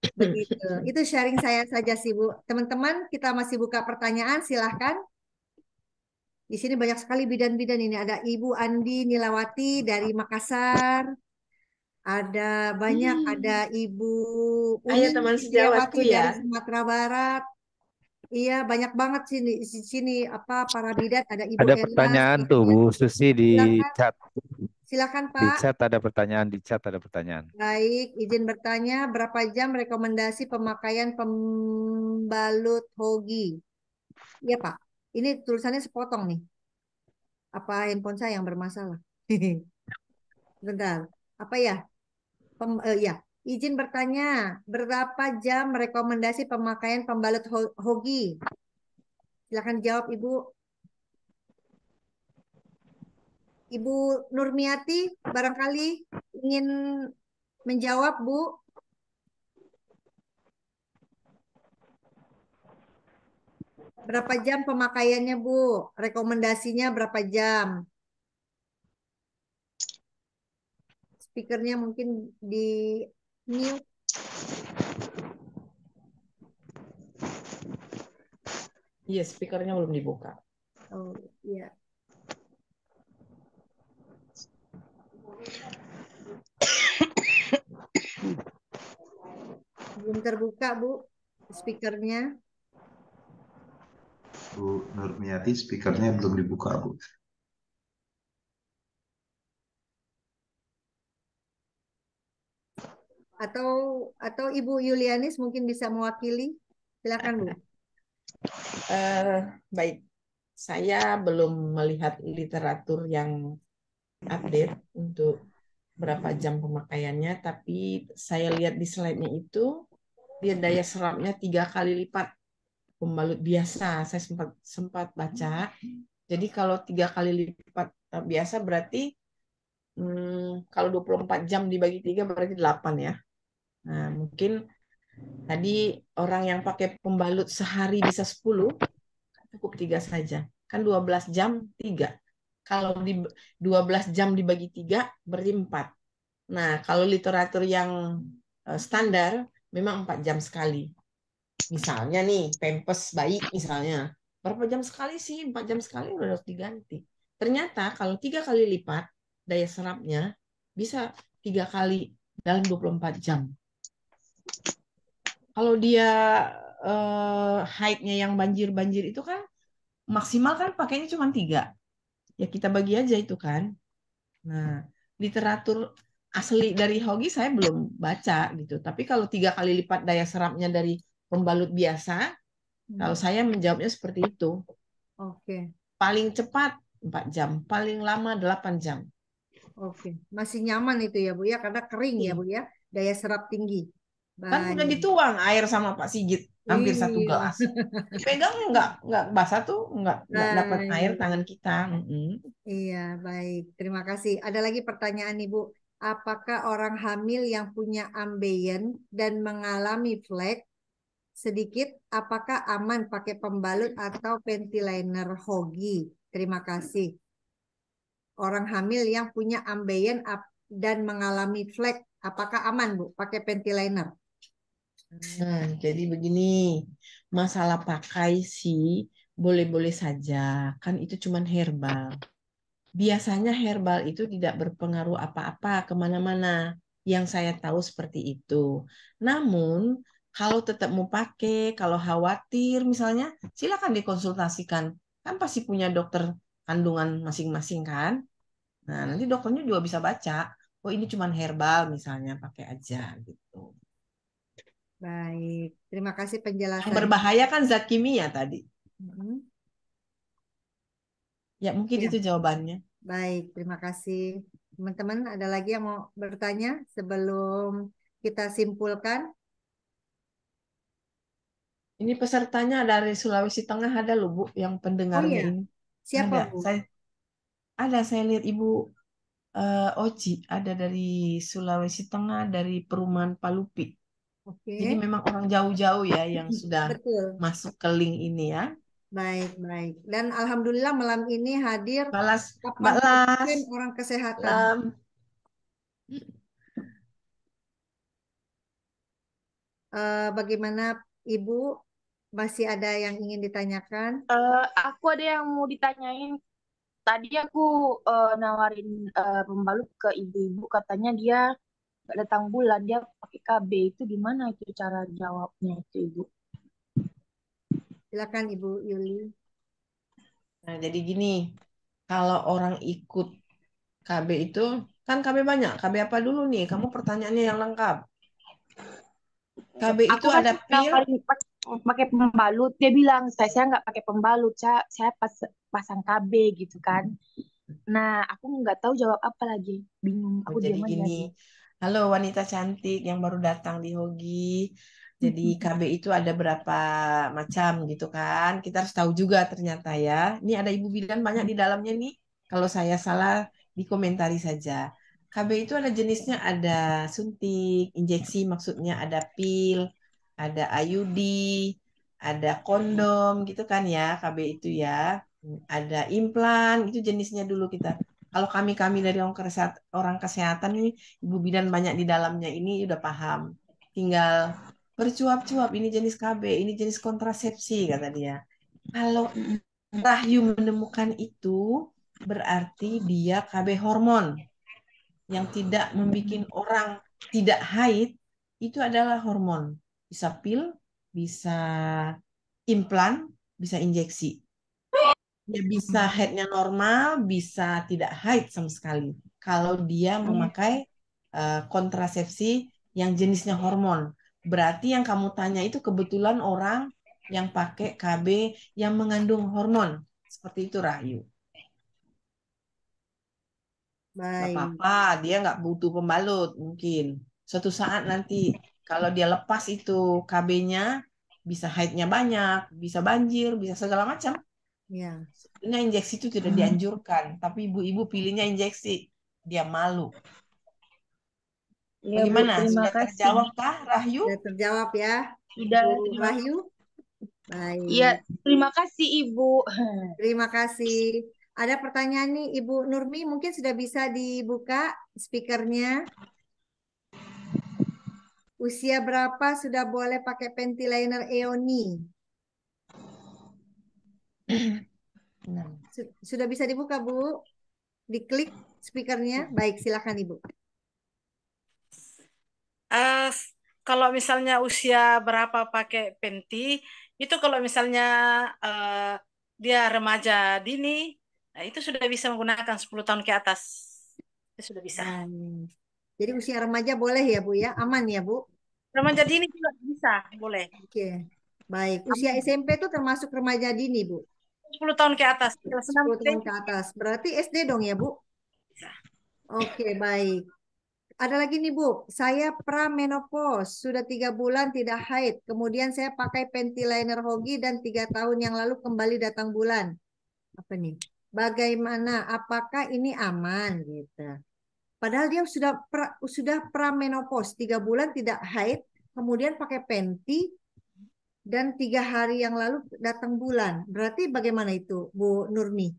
Begitu. Itu sharing saya saja sih, Bu. Teman-teman, kita masih buka pertanyaan, silahkan. Di sini banyak sekali bidan-bidan ini. Ada Ibu Andi Nilawati dari Makassar. Ada banyak, hmm. ada Ibu Ayo teman sejawatku ya. dari Sumatera Barat. Iya, banyak banget sini sini apa para bidat ada Ibu Ada Erina, pertanyaan tuh Bu Susi di Silahkan. chat. Silakan Pak. Di chat ada pertanyaan, di chat ada pertanyaan. Baik, izin bertanya berapa jam rekomendasi pemakaian pembalut hogi? Iya Pak, ini tulisannya sepotong nih. Apa handphone saya yang bermasalah? Bentar, apa ya? Pem, uh, ya, izin bertanya berapa jam rekomendasi pemakaian pembalut ho hogi? Silakan jawab Ibu. Ibu Nurmiati barangkali ingin menjawab, Bu. Berapa jam pemakaiannya, Bu? Rekomendasinya berapa jam? Speakernya mungkin di mute. Iya, yes, speakernya belum dibuka. Oh, iya. Yeah. Belum terbuka, Bu, speakernya. Bu Nurmiati, speakernya belum dibuka, Bu. Atau atau Ibu Yulianis mungkin bisa mewakili. Silakan, Bu. Uh, baik, saya belum melihat literatur yang update untuk berapa hmm. jam pemakaiannya, tapi saya lihat di slide-nya itu dia daya serapnya tiga kali lipat pembalut biasa. Saya sempat sempat baca. Hmm. Jadi kalau tiga kali lipat eh, biasa berarti hmm, kalau 24 jam dibagi tiga berarti 8 ya. Nah, mungkin tadi orang yang pakai pembalut sehari bisa 10, cukup tiga saja. Kan 12 jam tiga kalau di 12 jam dibagi tiga berarti 4. Nah, kalau literatur yang eh, standar memang 4 jam sekali. Misalnya nih, pempes bayi misalnya. Berapa jam sekali sih? 4 jam sekali udah harus diganti. Ternyata kalau tiga kali lipat daya serapnya bisa tiga kali dalam 24 jam. Kalau dia eh, haidnya yang banjir-banjir itu kan maksimal kan pakainya cuma tiga ya kita bagi aja itu kan. Nah, literatur asli dari Hogi saya belum baca gitu. Tapi kalau tiga kali lipat daya serapnya dari pembalut biasa, hmm. kalau saya menjawabnya seperti itu. Oke. Okay. Paling cepat 4 jam, paling lama 8 jam. Oke, okay. masih nyaman itu ya Bu ya karena kering ya iya. Bu ya, daya serap tinggi. Baik. Kan udah dituang air sama Pak Sigit hampir satu gelas. Dipegang nggak nggak basah tuh nggak nggak nah, dapat air iya. tangan kita. Mm-hmm. Iya baik terima kasih. Ada lagi pertanyaan ibu. Apakah orang hamil yang punya ambeien dan mengalami flek sedikit, apakah aman pakai pembalut atau panty liner hogi? Terima kasih. Orang hamil yang punya ambeien dan mengalami flek, apakah aman bu pakai panty liner? Nah, jadi begini, masalah pakai sih boleh-boleh saja, kan itu cuma herbal. Biasanya herbal itu tidak berpengaruh apa-apa kemana-mana, yang saya tahu seperti itu. Namun, kalau tetap mau pakai, kalau khawatir misalnya, silakan dikonsultasikan. Kan pasti punya dokter kandungan masing-masing kan? Nah, nanti dokternya juga bisa baca, oh ini cuma herbal misalnya, pakai aja gitu. Baik, terima kasih penjelasan. Yang berbahaya kan zat kimia tadi. Hmm. Ya, mungkin ya. itu jawabannya. Baik, terima kasih. Teman-teman, ada lagi yang mau bertanya sebelum kita simpulkan? Ini pesertanya dari Sulawesi Tengah ada loh, Bu, yang pendengarnya oh, iya? ini. Siapa, ada. Bu? Saya, ada, saya lihat Ibu uh, eh, Oci, ada dari Sulawesi Tengah, dari Perumahan Palupi. Okay. Jadi memang orang jauh-jauh ya yang sudah Betul. masuk ke link ini ya. Baik, baik. Dan alhamdulillah malam ini hadir Balas, Balas. orang kesehatan. Lam. Eh, bagaimana Ibu masih ada yang ingin ditanyakan? Uh, aku ada yang mau ditanyain. Tadi aku uh, nawarin uh, pembalut ke ibu-ibu katanya dia nggak datang bulan dia pakai KB itu gimana itu cara jawabnya itu ibu silakan ibu Yuli nah jadi gini kalau orang ikut KB itu kan KB banyak KB apa dulu nih kamu pertanyaannya yang lengkap KB Aku itu kan ada pil pakai pembalut dia bilang saya saya nggak pakai pembalut saya saya pas, pasang KB gitu kan Nah, aku nggak tahu jawab apa lagi. Bingung, oh, aku Jadi gini, Lagi. Halo wanita cantik yang baru datang di Hogi. Jadi KB itu ada berapa macam gitu kan. Kita harus tahu juga ternyata ya. Ini ada Ibu Bidan banyak di dalamnya nih. Kalau saya salah dikomentari saja. KB itu ada jenisnya ada suntik, injeksi maksudnya ada pil, ada IUD, ada kondom gitu kan ya KB itu ya. Ada implan itu jenisnya dulu kita kalau kami-kami dari orang kesehatan, orang kesehatan nih Ibu bidan banyak di dalamnya ini udah paham. Tinggal bercuap-cuap ini jenis KB, ini jenis kontrasepsi kata dia. Kalau Rahyu menemukan itu berarti dia KB hormon yang tidak membuat orang tidak haid itu adalah hormon. Bisa pil, bisa implan, bisa injeksi dia bisa hmm. headnya normal, bisa tidak haid sama sekali. Kalau dia hmm. memakai eh, kontrasepsi yang jenisnya hormon, berarti yang kamu tanya itu kebetulan orang yang pakai KB yang mengandung hormon. Seperti itu Rahayu. Baik. apa-apa, dia nggak butuh pembalut mungkin. Suatu saat nanti kalau dia lepas itu KB-nya bisa haidnya banyak, bisa banjir, bisa segala macam Ya. Sebenarnya injeksi itu tidak hmm. dianjurkan, tapi ibu-ibu pilihnya injeksi, dia malu. Ya, Bagaimana? Bu, Sudah kasih. terjawab kah, Rahyu? Sudah terjawab ya. Sudah. Bu Rahyu. Baik. Iya, terima kasih Ibu. Terima kasih. Ada pertanyaan nih Ibu Nurmi, mungkin sudah bisa dibuka speakernya. Usia berapa sudah boleh pakai pentiliner EONI? Mm-hmm. Nah. Sudah bisa dibuka, Bu? Diklik speakernya. Mm-hmm. Baik, silakan Ibu. Uh, kalau misalnya usia berapa pakai penti, itu kalau misalnya uh, dia remaja dini, nah itu sudah bisa menggunakan 10 tahun ke atas. Itu sudah bisa. Hmm. Jadi usia remaja boleh ya, Bu ya? Aman ya, Bu? Remaja dini juga bisa, boleh. Oke. Okay. Baik, usia SMP itu termasuk remaja dini, Bu? 10 tahun ke atas. Iya, Kelas 10 tahun ke atas. Berarti SD dong ya, Bu? Iya. Oke, baik. Ada lagi nih Bu, saya pramenopause, sudah tiga bulan tidak haid. Kemudian saya pakai panty liner hogi dan tiga tahun yang lalu kembali datang bulan. Apa nih? Bagaimana? Apakah ini aman? Gitu. Padahal dia sudah pra, sudah pramenopause, tiga bulan tidak haid, kemudian pakai panty dan tiga hari yang lalu datang bulan. Berarti bagaimana itu, Bu Nurmi?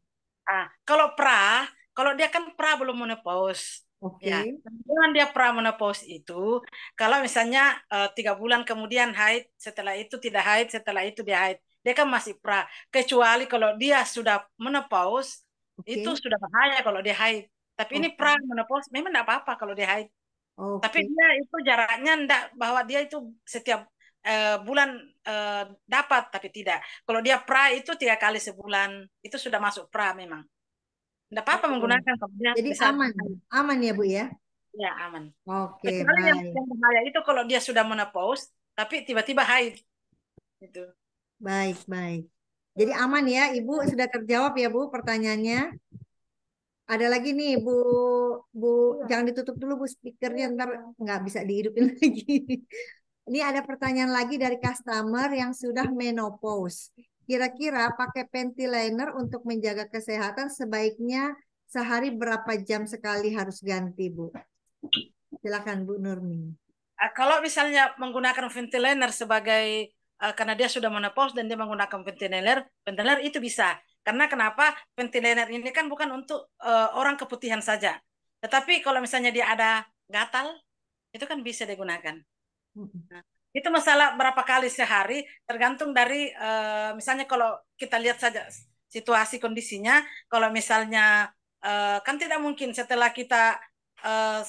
Ah, kalau pra, kalau dia kan pra belum menopause. Oke. Okay. Ya, bulan dia pra menopause itu, kalau misalnya uh, tiga bulan kemudian haid, setelah itu tidak haid, setelah itu dia haid, dia kan masih pra. Kecuali kalau dia sudah menopause, okay. itu sudah bahaya kalau dia haid. Tapi okay. ini pra menopause, memang tidak apa-apa kalau dia haid. Okay. Tapi dia itu jaraknya ndak bahwa dia itu setiap uh, bulan uh, dapat tapi tidak. Kalau dia pra itu tiga kali sebulan itu sudah masuk pra memang. Tidak apa-apa oh. menggunakan kemudian. Jadi bisa, aman, aman ya bu ya? Ya aman. Oke. Okay, yang, yang bahaya itu kalau dia sudah menopause tapi tiba-tiba haid. Itu. Baik baik. Jadi aman ya ibu sudah terjawab ya bu pertanyaannya. Ada lagi nih Bu Bu iya. jangan ditutup dulu Bu speakernya ntar nggak bisa dihidupin lagi. Ini ada pertanyaan lagi dari customer yang sudah menopause. Kira-kira pakai panty liner untuk menjaga kesehatan sebaiknya sehari berapa jam sekali harus ganti, Bu? Silakan Bu Nurmi. Eh, kalau misalnya menggunakan panty liner sebagai eh, karena dia sudah menopause dan dia menggunakan panty liner, panty liner itu bisa. Karena kenapa? Panty liner ini kan bukan untuk eh, orang keputihan saja. Tetapi kalau misalnya dia ada gatal, itu kan bisa digunakan. Nah, itu masalah berapa kali sehari tergantung dari uh, misalnya kalau kita lihat saja situasi kondisinya kalau misalnya uh, kan tidak mungkin setelah kita eh,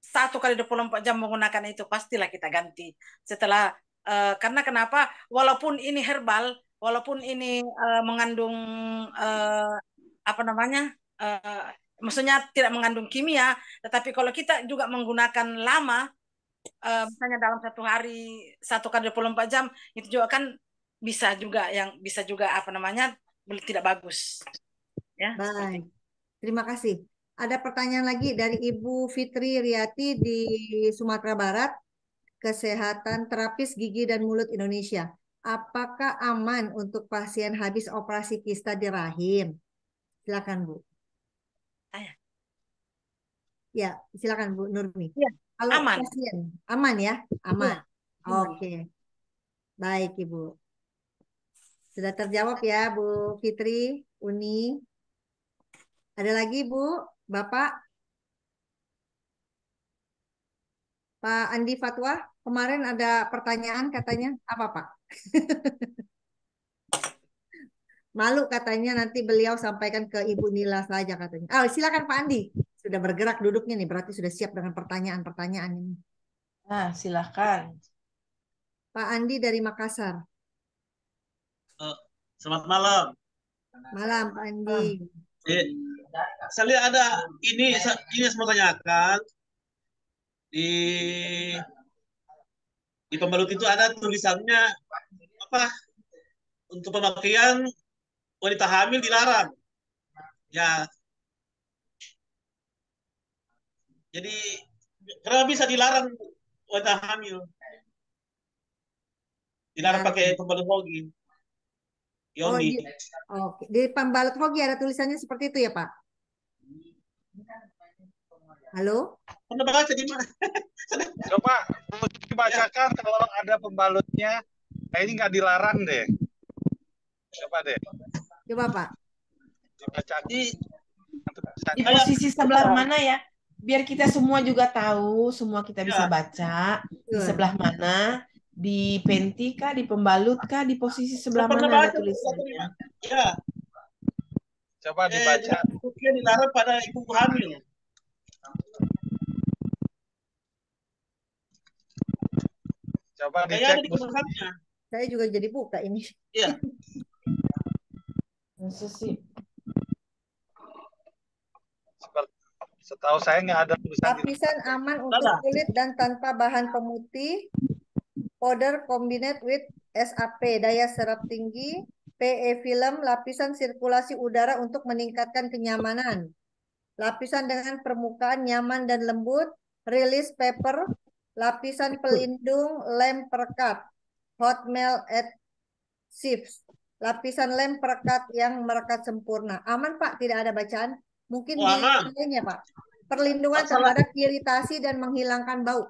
satu kali 24 jam menggunakan itu pastilah kita ganti setelah uh, karena kenapa walaupun ini herbal walaupun ini uh, mengandung uh, apa namanya uh, maksudnya tidak mengandung kimia tetapi kalau kita juga menggunakan lama Eh, misalnya dalam satu hari satu kali 24 jam itu juga kan bisa juga yang bisa juga apa namanya tidak bagus. Ya. Baik. Terima kasih. Ada pertanyaan lagi dari Ibu Fitri Riyati di Sumatera Barat, Kesehatan Terapis Gigi dan Mulut Indonesia. Apakah aman untuk pasien habis operasi kista di rahim? Silakan Bu. Ya, silakan Bu Nurmi. Ya. Kalau aman. Pasien. Ya. Aman ya? Aman. Ya. Oke. Okay. Baik, Ibu. Sudah terjawab ya, Bu Fitri, Uni. Ada lagi, Bu? Bapak? Pak Andi Fatwa, kemarin ada pertanyaan katanya. Apa, Pak? Malu katanya nanti beliau sampaikan ke Ibu Nila saja katanya. Oh, silakan Pak Andi. Sudah bergerak duduknya nih, berarti sudah siap dengan pertanyaan-pertanyaan ini. Nah, silakan Pak Andi dari Makassar. Uh, selamat malam. Malam, Pak Andi. Eh, saya lihat ada ini, ini saya mau tanyakan. Di di pembalut itu ada tulisannya apa untuk pemakaian wanita hamil dilarang. Ya, Jadi kenapa bisa dilarang wanita gitu. hamil? Dilarang ya. pakai pembalut hoki. Yoni. Oh, di, iya. oh, di pembalut hoki ada tulisannya seperti itu ya Pak? Halo? Pernah kan baca di mana? Coba dibacakan kalau ada pembalutnya. Nah ini nggak dilarang deh. Coba deh. Coba Pak. Dibacakan. Di posisi sebelah mana ya? biar kita semua juga tahu, semua kita ya. bisa baca di sebelah mana, di penti kah, di pembalut kah, di posisi sebelah Siapa mana ada tulisannya. Ya. Coba eh, dibaca. Eh, dilarang pada ibu hamil. Coba dicek. Saya juga jadi buka ini. Iya. Masa sih? Setahu saya nggak ada tulisan. Lapisan gitu. aman untuk kulit dan tanpa bahan pemutih. Powder combined with SAP, daya serap tinggi. PE film, lapisan sirkulasi udara untuk meningkatkan kenyamanan. Lapisan dengan permukaan nyaman dan lembut. Release paper, lapisan pelindung lem perekat. Hotmail at shifts. Lapisan lem perekat yang merekat sempurna. Aman Pak, tidak ada bacaan? Mungkin iya, ini ya Pak. Perlindungan Masalah. terhadap iritasi dan menghilangkan bau.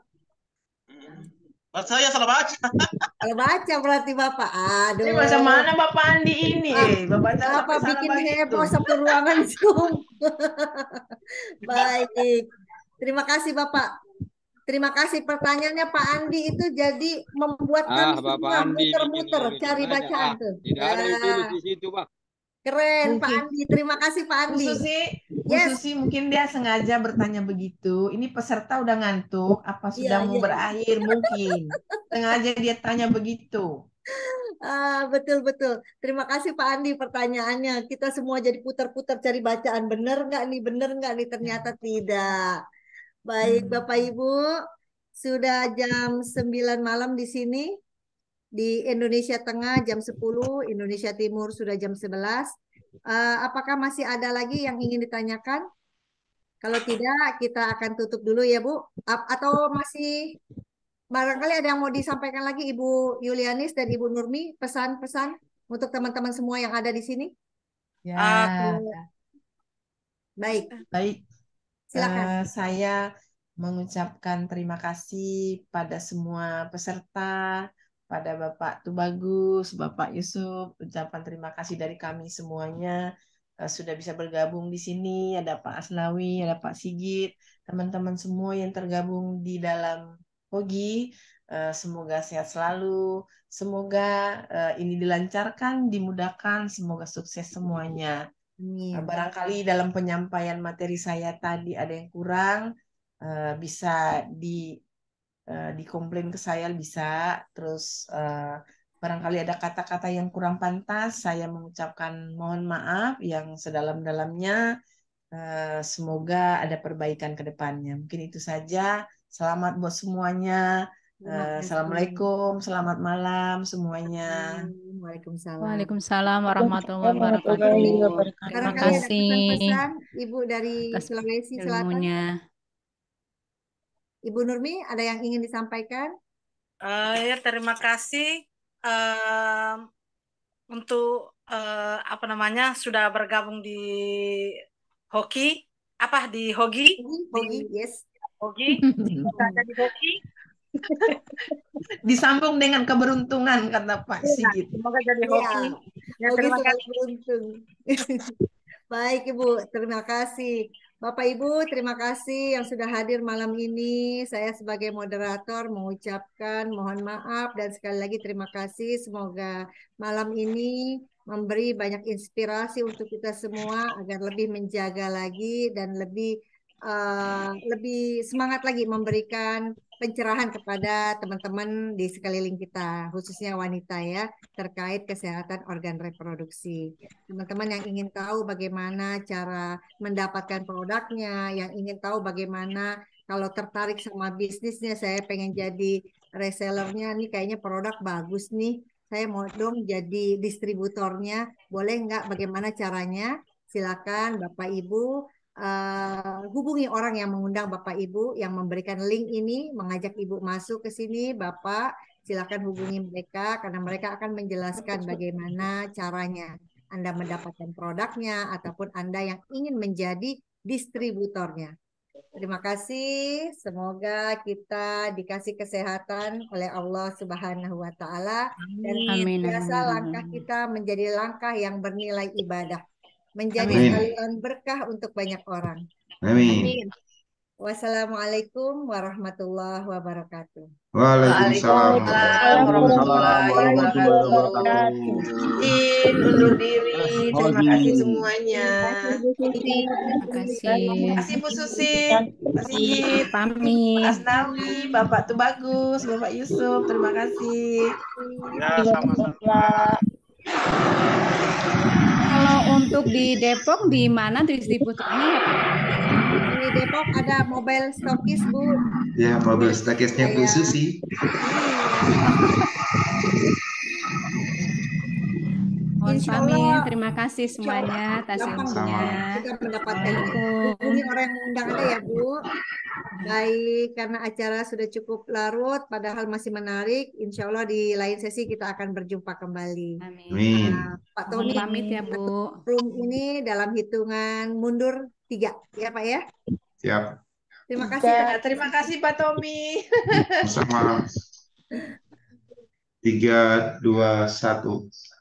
saya salah baca. Salah baca berarti Bapak. Aduh. Ini bahasa mana Bapak Andi ini? Ah, Bapak, Bapak bikin heboh satu ruangan Zoom. Baik. Terima kasih Bapak. Terima kasih pertanyaannya Pak Andi itu jadi membuat ah, kami Bapak muter-muter cari bacaan ah, tuh. Tidak nah. ya. itu di situ Pak. Keren, Pak Andi. Terima kasih Pak Andi. Susi, yes. Susi mungkin dia sengaja bertanya begitu. Ini peserta udah ngantuk, apa iya, sudah yeah, mau yeah. berakhir mungkin. sengaja dia tanya begitu. Ah, betul betul. Terima kasih Pak Andi pertanyaannya. Kita semua jadi putar-putar cari bacaan bener nggak nih, bener nggak nih? Ternyata tidak. Baik hmm. Bapak Ibu, sudah jam 9 malam di sini di Indonesia Tengah jam 10, Indonesia Timur sudah jam 11. Uh, eh, apakah masih ada lagi yang ingin ditanyakan? Kalau tidak, kita akan tutup dulu ya Bu. A atau masih barangkali ada yang mau disampaikan lagi Ibu Yulianis dan Ibu Nurmi pesan-pesan untuk teman-teman semua yang ada di sini? Ya. Aku... Baik. Baik. Silakan. Uh, saya mengucapkan terima kasih pada semua peserta, kepada Bapak Tubagus, Bapak Yusuf, ucapan terima kasih dari kami semuanya eh, sudah bisa bergabung di sini. Ada Pak Asnawi, ada Pak Sigit, teman-teman semua yang tergabung di dalam Pogi. Eh, semoga sehat selalu, semoga eh, ini dilancarkan, dimudahkan, semoga sukses semuanya. Barangkali dalam penyampaian materi saya tadi ada yang kurang, bisa di Eh, dikomplain ke saya bisa terus eh, barangkali ada kata-kata yang kurang pantas saya mengucapkan mohon maaf yang sedalam-dalamnya eh, semoga ada perbaikan ke depannya mungkin itu saja selamat buat semuanya assalamualaikum selamat malam semuanya Waalaikumsalam. Waalaikumsalam warahmatullahi wabarakatuh. Terima kasih. Ibu dari Sulawesi Selatan. Ibu Nurmi, ada yang ingin disampaikan? Uh, ya terima kasih uh, untuk uh, apa namanya sudah bergabung di hoki apa di hogi? Hogi, di, yes. Hogi, ada di hoki. Disambung dengan keberuntungan kata Pak ya, Sigit. Semoga jadi iya. hoki. Ya, ya terima kasih beruntung. Baik Ibu, terima kasih. Bapak Ibu, terima kasih yang sudah hadir malam ini. Saya sebagai moderator mengucapkan mohon maaf dan sekali lagi terima kasih. Semoga malam ini memberi banyak inspirasi untuk kita semua agar lebih menjaga lagi dan lebih uh, lebih semangat lagi memberikan pencerahan kepada teman-teman di sekeliling kita, khususnya wanita ya, terkait kesehatan organ reproduksi. Teman-teman yang ingin tahu bagaimana cara mendapatkan produknya, yang ingin tahu bagaimana kalau tertarik sama bisnisnya, saya pengen jadi resellernya, ini kayaknya produk bagus nih, saya mau dong jadi distributornya, boleh nggak bagaimana caranya? Silakan Bapak Ibu uh, hubungi orang yang mengundang Bapak Ibu yang memberikan link ini, mengajak Ibu masuk ke sini, Bapak silakan hubungi mereka karena mereka akan menjelaskan bagaimana caranya Anda mendapatkan produknya ataupun Anda yang ingin menjadi distributornya. Terima kasih. Semoga kita dikasih kesehatan oleh Allah Subhanahu wa taala dan biasa langkah kita menjadi langkah yang bernilai ibadah menjadi Amin. saluran berkah untuk banyak orang. Amin. Amin. Wassalamualaikum warahmatullahi wabarakatuh. Waalaikumsalam warahmatullahi wabarakatuh. undur diri. Terima kasih semuanya. Terima kasih. Terima kasih Bu Susi. Terima kasih Pami. Asnawi, Bapak tuh bagus, Bapak Yusuf. Terima kasih. Ya, sama-sama untuk di Depok di mana distributornya ya Pak? Di Depok ada mobile stokis Bu. Ya, mobile stokisnya Bu iya. sih. Iya. Mohon Allah, terima kasih semuanya atas ilmunya. Kita mendapatkan ini orang yang undang ada ya Bu. Baik, karena acara sudah cukup larut, padahal masih menarik. Insya Allah di lain sesi kita akan berjumpa kembali. Amin. Nah, Pak Tommy, pamit ya Bu. Room ini dalam hitungan mundur tiga, ya Pak ya. Siap. Terima kasih. Pak. Terima kasih Pak Tommy. Sama. Tiga, dua, satu.